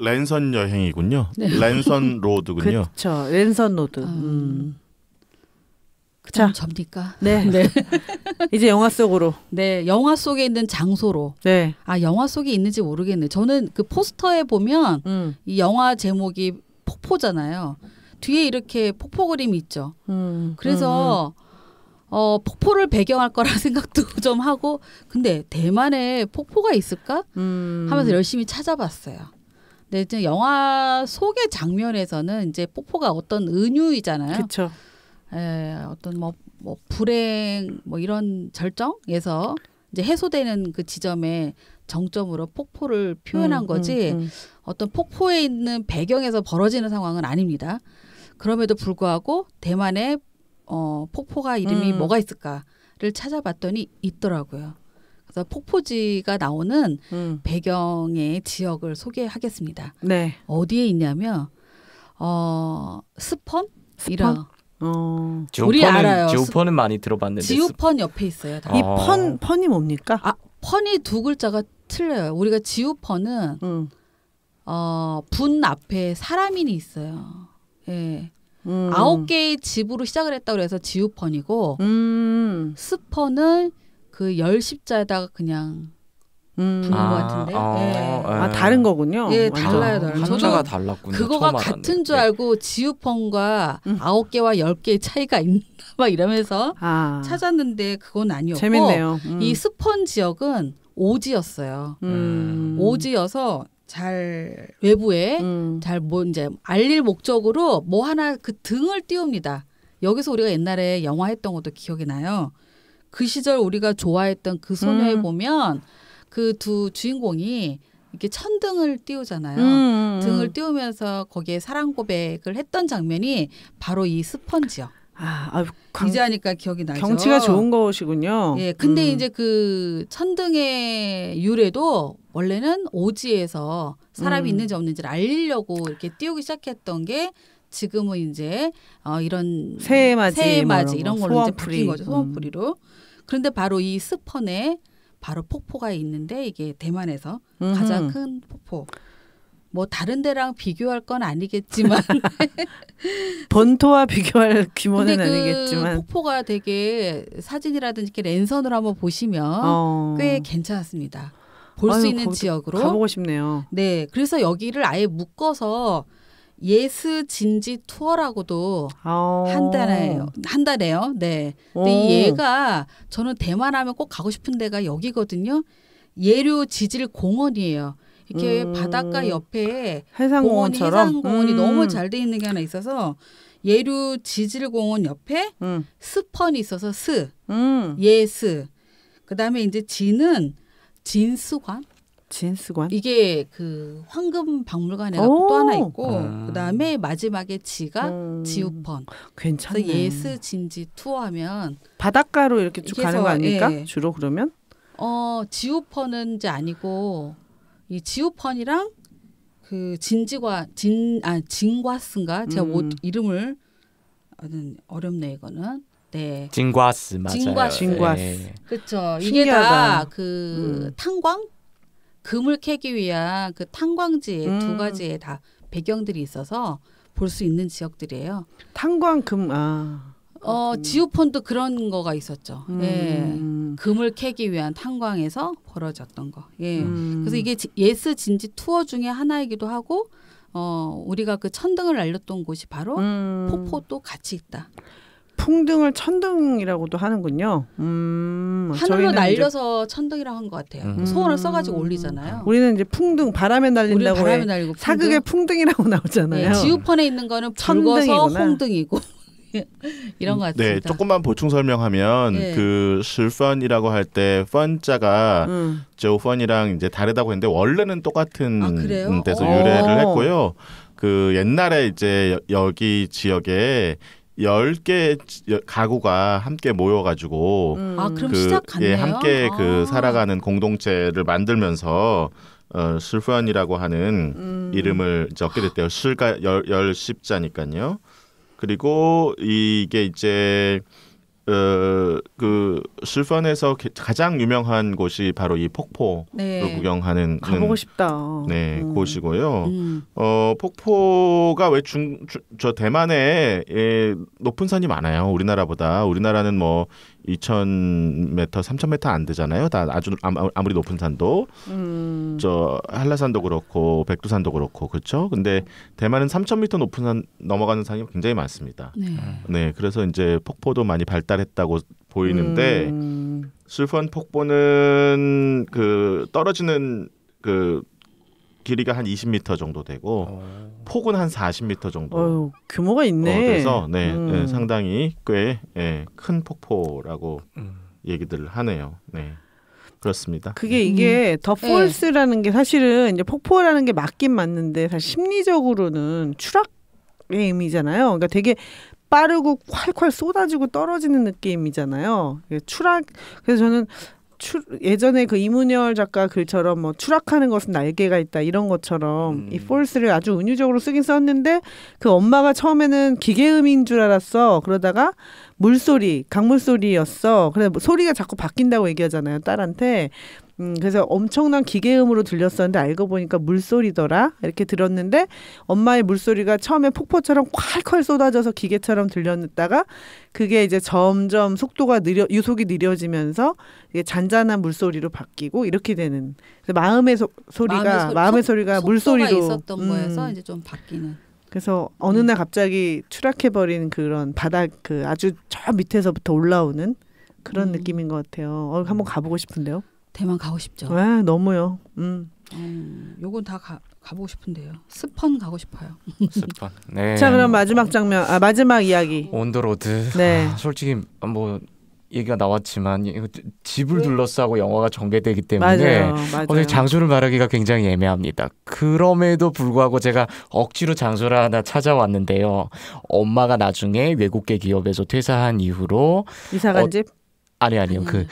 랜선 여행이군요. 네. 랜선 로드군요. 그렇죠. 랜선 로드. 아. 음. 자, 접니까? 네. <laughs> 네. <laughs> 이제 영화 속으로. 네, 영화 속에 있는 장소로. 네. 아, 영화 속에 있는지 모르겠네. 저는 그 포스터에 보면 음. 이 영화 제목이 폭포잖아요. 뒤에 이렇게 폭포 그림이 있죠. 음. 그래서 음. 음. 어, 폭포를 배경할 거라 <laughs> 생각도 좀 하고 근데 대만에 폭포가 있을까? 음. 하면서 열심히 찾아봤어요. 근데 네, 이제 영화 속의 장면에서는 이제 뽀뽀가 어떤 은유이잖아요. 그렇죠. 어떤 뭐, 뭐 불행 뭐 이런 절정에서 이제 해소되는 그 지점에 정점으로 폭포를 표현한 음, 거지 음, 음. 어떤 폭포에 있는 배경에서 벌어지는 상황은 아닙니다. 그럼에도 불구하고 대만의 어, 폭포가 이름이 음. 뭐가 있을까를 찾아봤더니 있더라고요. 그래서 폭포지가 나오는 음. 배경의 지역을 소개하겠습니다. 네. 어디에 있냐면 어 스펀? 이런 어. 지우펀은, 알아요. 지우펀은 많이 들어봤는데 지우펀 옆에 있어요. 다. 이 펀, 어. 펀이 뭡니까? 아, 펀이 두 글자가 틀려요. 우리가 지우펀은 음. 어, 분 앞에 사람인이 있어요. 예. 음. 아홉 개의 집으로 시작을 했다고 해서 지우펀이고 음. 스펀은 그 열십자에다가 그냥 음. 부는 아, 것 같은데. 아, 네. 아, 다른 거군요. 예, 완전. 달라요, 달라요. 한자가 아, 달랐군요. 그거가 같은 줄 네. 알고 지우펀과 음. 아홉 음. 개와 열 개의 차이가 있나 <laughs> 막 이러면서 아. 찾았는데 그건 아니었고. 재밌네요. 음. 이 스펀 지역은 오지였어요. 음. 음. 오지여서 잘 외부에 잘 뭐 이제 알릴 목적으로 뭐 하나 그 등을 띄웁니다. 여기서 우리가 옛날에 영화 했던 것도 기억이 나요. 그 시절 우리가 좋아했던 그 소녀에 음. 보면 그 두 주인공이 이렇게 천등을 띄우잖아요. 음, 음, 음. 등을 띄우면서 거기에 사랑 고백을 했던 장면이 바로 이 스펀지요. 아, 아 광, 이제 하니까 기억이 나죠. 경치가 좋은 것이군요. 예, 근데 음. 이제 그 천등의 유래도 원래는 오지에서 사람이 음. 있는지 없는지를 알리려고 이렇게 띄우기 시작했던 게 지금은 이제 어, 이런 새해맞이, 새해맞이 뭐 이런 걸로 이제 바뀐 거죠. 소원풀이로. 음. 그런데 바로 이 스펀에 바로 폭포가 있는데 이게 대만에서 음흠. 가장 큰 폭포. 뭐 다른 데랑 비교할 건 아니겠지만 <laughs> 본토와 비교할 규모는 그 아니겠지만 폭포가 되게 사진이라든지 이렇게 랜선으로 한번 보시면 어. 꽤 괜찮았습니다. 볼 수 있는 지역으로 가보고 싶네요. 네, 그래서 여기를 아예 묶어서 예스 진지 투어라고도 아. 한 달에 한 달에요. 네. 근데 오. 이 예가 저는 대만하면 꼭 가고 싶은 데가 여기거든요. 예류 지질 공원이에요. 이렇게 음. 바닷가 옆에 해상공원이 해상공원이 음. 너무 잘 돼 있는 게 하나 있어서 예류 지질공원 옆에 음. 스펀이 있어서 스 음. 예스 그다음에 이제 진은 진수관 진스관 이게 그 황금 박물관에 또 하나 있고 아. 그다음에 마지막에 지가 음. 지우펀 괜찮네 예스 진지 투어하면 바닷가로 이렇게 쭉 가는 거 아닙니까 예. 주로 그러면 어 지우펀은 이제 아니고 이 지우펀이랑 그 진지과 진아 진과스인가 제가 음. 옷, 이름을 어렵네 이거는 네. 진과스 맞아요. 진과스. 진과스. 네. 그렇죠. 이게 다그 음. 탄광 금을 캐기 위한 그 탄광지의 음. 두 가지의 다 배경들이 있어서 볼 수 있는 지역들이에요. 탄광금 아. 어 지우펀도 그런 거가 있었죠. 음. 예. 금을 캐기 위한 탄광에서 벌어졌던 거. 예. 음. 그래서 이게 예스 진지 투어 중에 하나이기도 하고 어 우리가 그 천등을 날렸던 곳이 바로 음. 폭포도 같이 있다. 풍등을 천둥이라고도 하는군요. 음, 하늘로 날려서 천둥이라고 한 것 같아요. 음. 소원을 써가지고 올리잖아요. 음. 우리는 이제 풍등 바람에 날린다고 바람에 날리고 풍등. 사극에 풍등이라고 나오잖아요. 네, 지우펀에 있는 거는 천둥이고 홍등이고. <laughs> 이런 것같습니 네, 조금만 보충 설명하면 네. 그 실펀이라고 할 때 펀자가 음. 펀이랑 이제 다르다고 했는데 원래는 똑같은 아, 데서 어. 유래를 어. 했고요. 그 옛날에 이제 여기 지역에 열개 가구가 함께 모여 가지고 음. 아, 그, 예, 함께 그 아. 그 살아가는 공동체를 만들면서 어, 술프안이라고 하는 음. 이름을 적게 됐대요. 술가 열, 열 십자니까요. 그리고 이게 이제 어, 그 실판에서 가장 유명한 곳이 바로 이 폭포를 네. 구경하는 가보고 싶다. 네, 음. 곳이고요. 음. 어, 폭포가 왜 중 저 대만에 예, 높은 산이 많아요. 우리나라보다 우리나라는 뭐 2,000m, 3,000m 안 되잖아요. 다 아주 아무리 높은 산도 음. 저 한라산도 그렇고 백두산도 그렇고 그렇죠. 근데 대만은 3,000m 높은 산 넘어가는 산이 굉장히 많습니다. 네. 네. 네 그래서 이제 폭포도 많이 발달했다고 보이는데 음. 술펀 폭포는 그 떨어지는 그 길이가 한 20m 정도 되고 어. 폭은 한 40m 정도. 어 규모가 있네. 어, 그래서 네, 네 음. 네, 상당히 꽤큰 예, 네, 폭포라고 음. 얘기들 하네요. 네. 그렇습니다. 그게 네. 이게 음. 더 폴스라는 네. 게 사실은 이제 폭포라는 게 맞긴 맞는데 사실 심리적으로는 추락의 의미잖아요. 그러니까 되게 빠르고 콸콸 쏟아지고 떨어지는 느낌이잖아요. 추락. 그래서 저는 추, 예전에 그 이문열 작가 글처럼 뭐 추락하는 것은 날개가 있다 이런 것처럼 음. 이 폴스를 아주 은유적으로 쓰긴 썼는데 그 엄마가 처음에는 기계음인 줄 알았어 그러다가 물소리 강물소리였어 그래 뭐 소리가 자꾸 바뀐다고 얘기하잖아요 딸한테 음, 그래서 엄청난 기계음으로 들렸었는데 알고 보니까 물소리더라 이렇게 들었는데 엄마의 물소리가 처음에 폭포처럼 콸콸 쏟아져서 기계처럼 들렸다가 그게 이제 점점 속도가 느려 유속이 느려지면서 이게 잔잔한 물소리로 바뀌고 이렇게 되는 그래서 마음의 소, 리가 마음의, 소, 마음의 소, 리가 물소리로 있었던 음. 거에서 이제 좀 바뀌는 그래서 어느 음. 날 갑자기 추락해버린 그런 바닥 그 아주 저 밑에서부터 올라오는 그런 음. 느낌인 것 같아요. 어, 한번 가보고 싶은데요. 대만 가고 싶죠. 아 너무요. 음. 음 요건 다 가, 가보고 싶은데요. 스펀 가고 싶어요. <laughs> 스펀. 네. 자 그럼 마지막 장면, 아 마지막 이야기. 온 더로드. 네. 아, 솔직히 뭐 얘기가 나왔지만 집을 둘러싸고 영화가 전개되기 때문에 맞아요, 맞아요. 오늘 장소를 말하기가 굉장히 애매합니다. 그럼에도 불구하고 제가 억지로 장소를 하나 찾아왔는데요. 엄마가 나중에 외국계 기업에서 퇴사한 이후로 이사 간 어, 집? 아니 아니요 그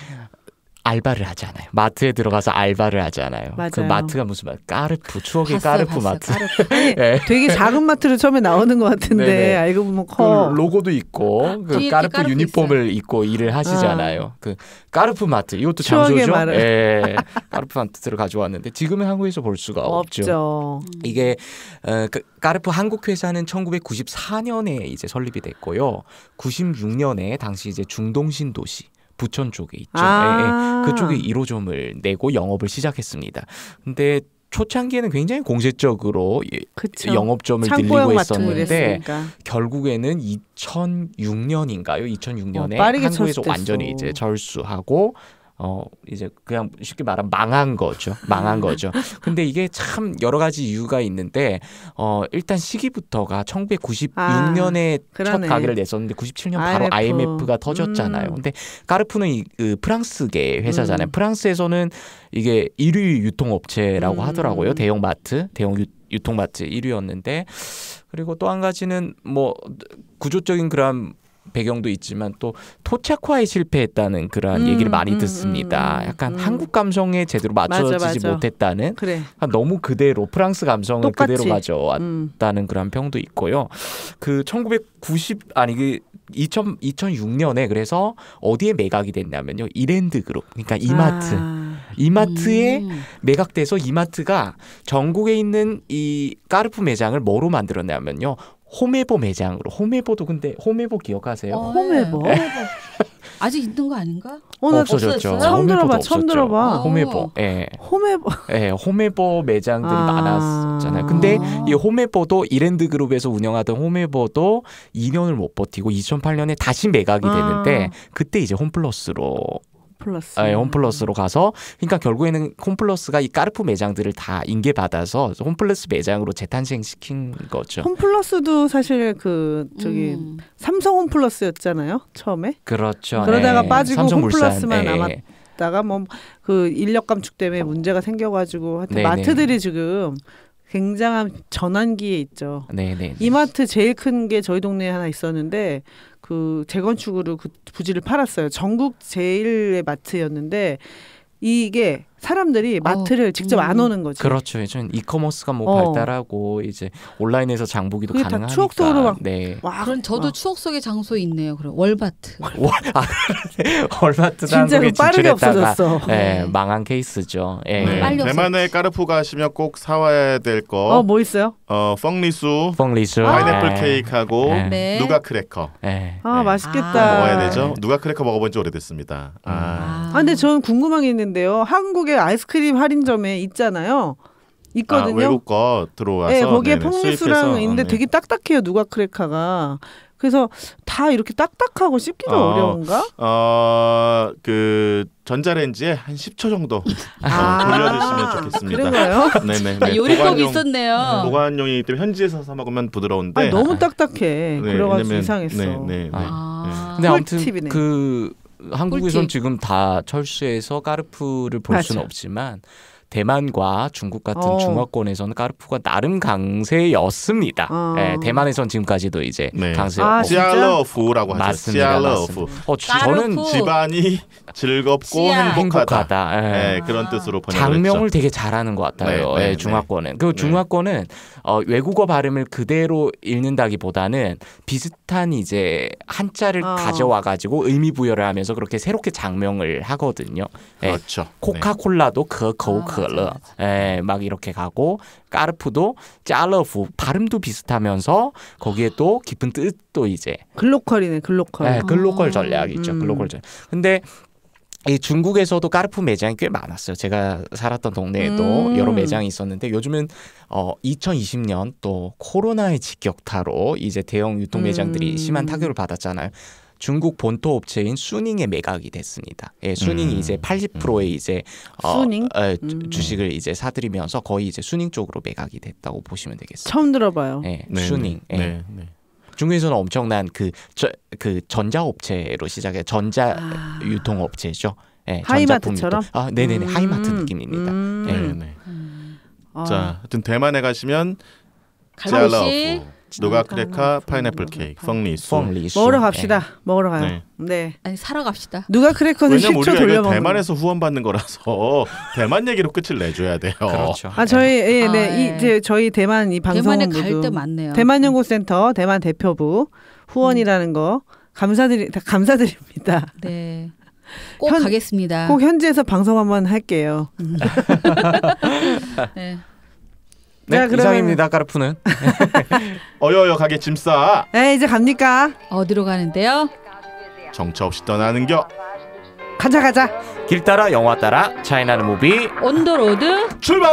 알바를 하지 않아요. 마트에 들어가서 알바를 하지 않아요. 그 맞아요. 그 마트가 무슨 말? 까르푸 추억의 봤어 까르푸 봤어 마트. 까르푸. <laughs> 아니, 네. 되게 작은 마트로 처음에 나오는 것 같은데 네네. 네. 알고 보면 그 커. 그 로고도 있고 그 까르푸, 까르푸, 유니폼을 있어요. 입고 일을 하시잖아요. 아. 그 까르푸 마트 이것도 장소죠. 예. 까르푸 마트를 가져왔는데 지금은 한국에서 볼 수가 없죠. 없죠. 이게 어, 그, 까르푸 한국 회사는 1994년에 이제 설립이 됐고요. 96년에 당시 이제 중동신 도시 부천 쪽에 있죠. 아. 예, 예. 그쪽에 1호점을 내고 영업을 시작했습니다. 근데 초창기에는 굉장히 공세적으로 그쵸. 영업점을 늘리고 있었는데 결국에는 2006년인가요? 2006년에 어, 한국에서 완전히 이제 절수하고 어 이제 그냥 쉽게 말하면 망한 거죠. 망한 거죠. 근데 이게 참 여러 가지 이유가 있는데 어 일단 시기부터가 1996년에 아, 첫 가게를 냈었는데 97년 바로 IMF. IMF가 터졌잖아요. 음. 근데 까르푸는 이, 그 프랑스계 회사잖아요. 음. 프랑스에서는 이게 1위 유통업체라고 음. 하더라고요. 대형 마트, 대형 유, 유통마트 1위였는데 그리고 또 한 가지는 뭐 구조적인 그런 배경도 있지만 또 토착화에 실패했다는 그러한 음, 얘기를 많이 음, 듣습니다. 음, 음. 약간 음. 한국 감성에 제대로 맞춰지지 맞아, 맞아. 못했다는 그래. 너무 그대로 프랑스 감성을 똑같이. 그대로 가져왔다는 음. 그런 평도 있고요. 그 1990 아니 그 2000, 2006년에 그래서 어디에 매각이 됐냐면요. 이랜드 그룹 그러니까 이마트 아. 이마트에 매각돼서 이마트가 전국에 있는 이 까르푸 매장을 뭐로 만들었냐면요. 홈에보 매장으로 홈에보도 근데 홈에보 기억하세요? 어, 홈에보? 네. 네. 아직 있는 거 아닌가? 어, 없어졌죠. 처음 들어봐. 처음 들어봐. 어, 홈에보. 어. 예. 홈에보. 예, 홈에보 매장들이 아~ 많았잖아요. 근데 이 아. 홈에보도 이랜드 그룹에서 운영하던 홈에보도 2년을 못 버티고 2008년에 다시 매각이 아~ 되는데 그때 이제 홈플러스로 홈플러스. 네, 홈플러스로 가서 그러니까 결국에는 홈플러스가 이 까르푸 매장들을 다 인계받아서 홈플러스 매장으로 재탄생시킨 거죠. 홈플러스도 사실 그 저기 음. 삼성 홈플러스였잖아요 처음에. 그렇죠. 그러다가 네. 빠지고 홈플러스만 네. 예, 남았. 다가 뭐 그 인력 감축 때문에 문제가 생겨가지고 하여튼 네네. 마트들이 지금 굉장한 전환기에 있죠. 네네. 네, 이마트 제일 큰 게 저희 동네에 하나 있었는데 그 재건축으로 그 부지를 팔았어요. 전국 제일의 마트였는데 이게 사람들이 어, 마트를 직접 음. 안 오는 거지. 그렇죠. 요즘 이커머스가 뭐 어. 발달하고 이제 온라인에서 장보기도 가능하니까. 추억 속으로 막. 네. 와, 그럼 저도 와. 추억 속의 장소 있네요. 그럼 월바트. <laughs> 월, 아, 월바트 진짜 빠르게 없어졌어. 네, 네. 망한 케이스죠. 예. 네. 네. 대만에 까르푸 가시면 꼭 사와야 될 거. 어, 뭐 있어요? 어, 펑리수, 펑리수, 파인애플 아. 케이크하고 네. 네. 누가 크래커. 예. 아, 네. 아, 맛있겠다. 뭐 먹어야 되죠. 누가 크래커 먹어본 지 오래됐습니다. 아, 아. 아 근데 저는 궁금한 게 있는데요. 한국에 아이스크림 할인점에 있잖아요. 있거든요. 아, 외국 거 들어와서 네, 거기에 펑리수랑 있는데 네. 되게 딱딱해요. 누가 크레카가. 그래서 다 이렇게 딱딱하고 씹기가 아, 어, 려운가 어, 아, 그 전자레인지에 한 10초 정도 <laughs> 아~ 돌려주시면 좋겠습니다. 그런가요? <laughs> 네네. 아, 요리법 있었네요. 네, 보관용이기 때문에 현지에서 사 먹으면 부드러운데 아니, 너무 딱딱해. <laughs> 네, 그래가지고 이상했어. 네, 네, 네. 아~ 네. 아무 꿀팁이네. 그 한국에선 지금 다 철수해서 까르푸를 볼 맞아. 수는 없지만 대만과 중국 같은 어. 중화권에서는 까르푸가 나름 강세였습니다. 어. 네, 대만에선 지금까지도 이제 네. 강세였고 아, 시알러프라고 하죠. 시알러프. 어, 저는 집안이 즐겁고 행복하다. 행복하다. 네. 그런 뜻으로 번역 장명을 되게 잘하는 것 같아요. 네, 네, 네. 중화권은. 그 중화권은 어, 외국어 발음을 그대로 읽는다기보다는 비슷한 이제 한자를 어. 가져와 가지고 의미 부여를 하면서 그렇게 새롭게 장명을 하거든요. 그렇죠. 코카콜라도 그거 可乐. 그 예, 막 이렇게 가고 까르푸도 짜르프 발음도 비슷하면서 거기에 또 깊은 뜻도 이제 글로컬이네 글로컬. 예, 글로컬 아, 전략이죠. 음. 글로컬 전략. 근데 이 중국에서도 까르푸 매장이 꽤 많았어요. 제가 살았던 동네에도 음. 여러 매장이 있었는데 요즘은 어 2020년 또 코로나의 직격타로 이제 대형 유통 매장들이 심한 타격을 받았잖아요. 중국 본토 업체인 수닝에 매각이 됐습니다. 예, 수닝이 음. 이제 80%의 음. 이제 어, 수닝 에, 어, 음. 주식을 이제 사들이면서 거의 이제 수닝 쪽으로 매각이 됐다고 보시면 되겠습니다. 처음 들어봐요. 예, 네, 수닝. 네, 예. 네, 네, 중국에서는 엄청난 그, 저, 그 전자업체로 시작해 전자 아. 유통업체죠. 예, 하이마트처럼? 아, 네네 음. 하이마트 느낌입니다. 음. 예. 네. 네. 음. 자, 아. 하여튼 대만에 가시면 갈라오 노가 크레카 파인애플 케이크 펑리수 먹으러 갑시다 네. 먹으러 가요 네. 네. 아니 사러 갑시다 누가 크래커는 10초 돌려 먹는 대만에서 후원받는 거라서 <laughs> 대만 얘기로 끝을 내줘야 돼요 그렇죠 아 저희 네. 예, 네, 아, 예. 이제 저희 대만 이 방송 대만에 갈때 많네요 대만 연구센터 대만 대표부 후원이라는 거 감사드리 감사드립니다 <laughs> 네꼭 가겠습니다. 꼭 현지에서 방송 한번 할게요. 음. <laughs> 네. 네, 자, 그러면... 이상입니다. 까르푸는. <laughs> 어여여 가게 짐 싸. 에 네, 이제 갑니까? 어디로 가는데요? 정처 없이 떠나는 겨. 가자 가자. 길 따라 영화 따라 차이나는 무비 온더로드 출발.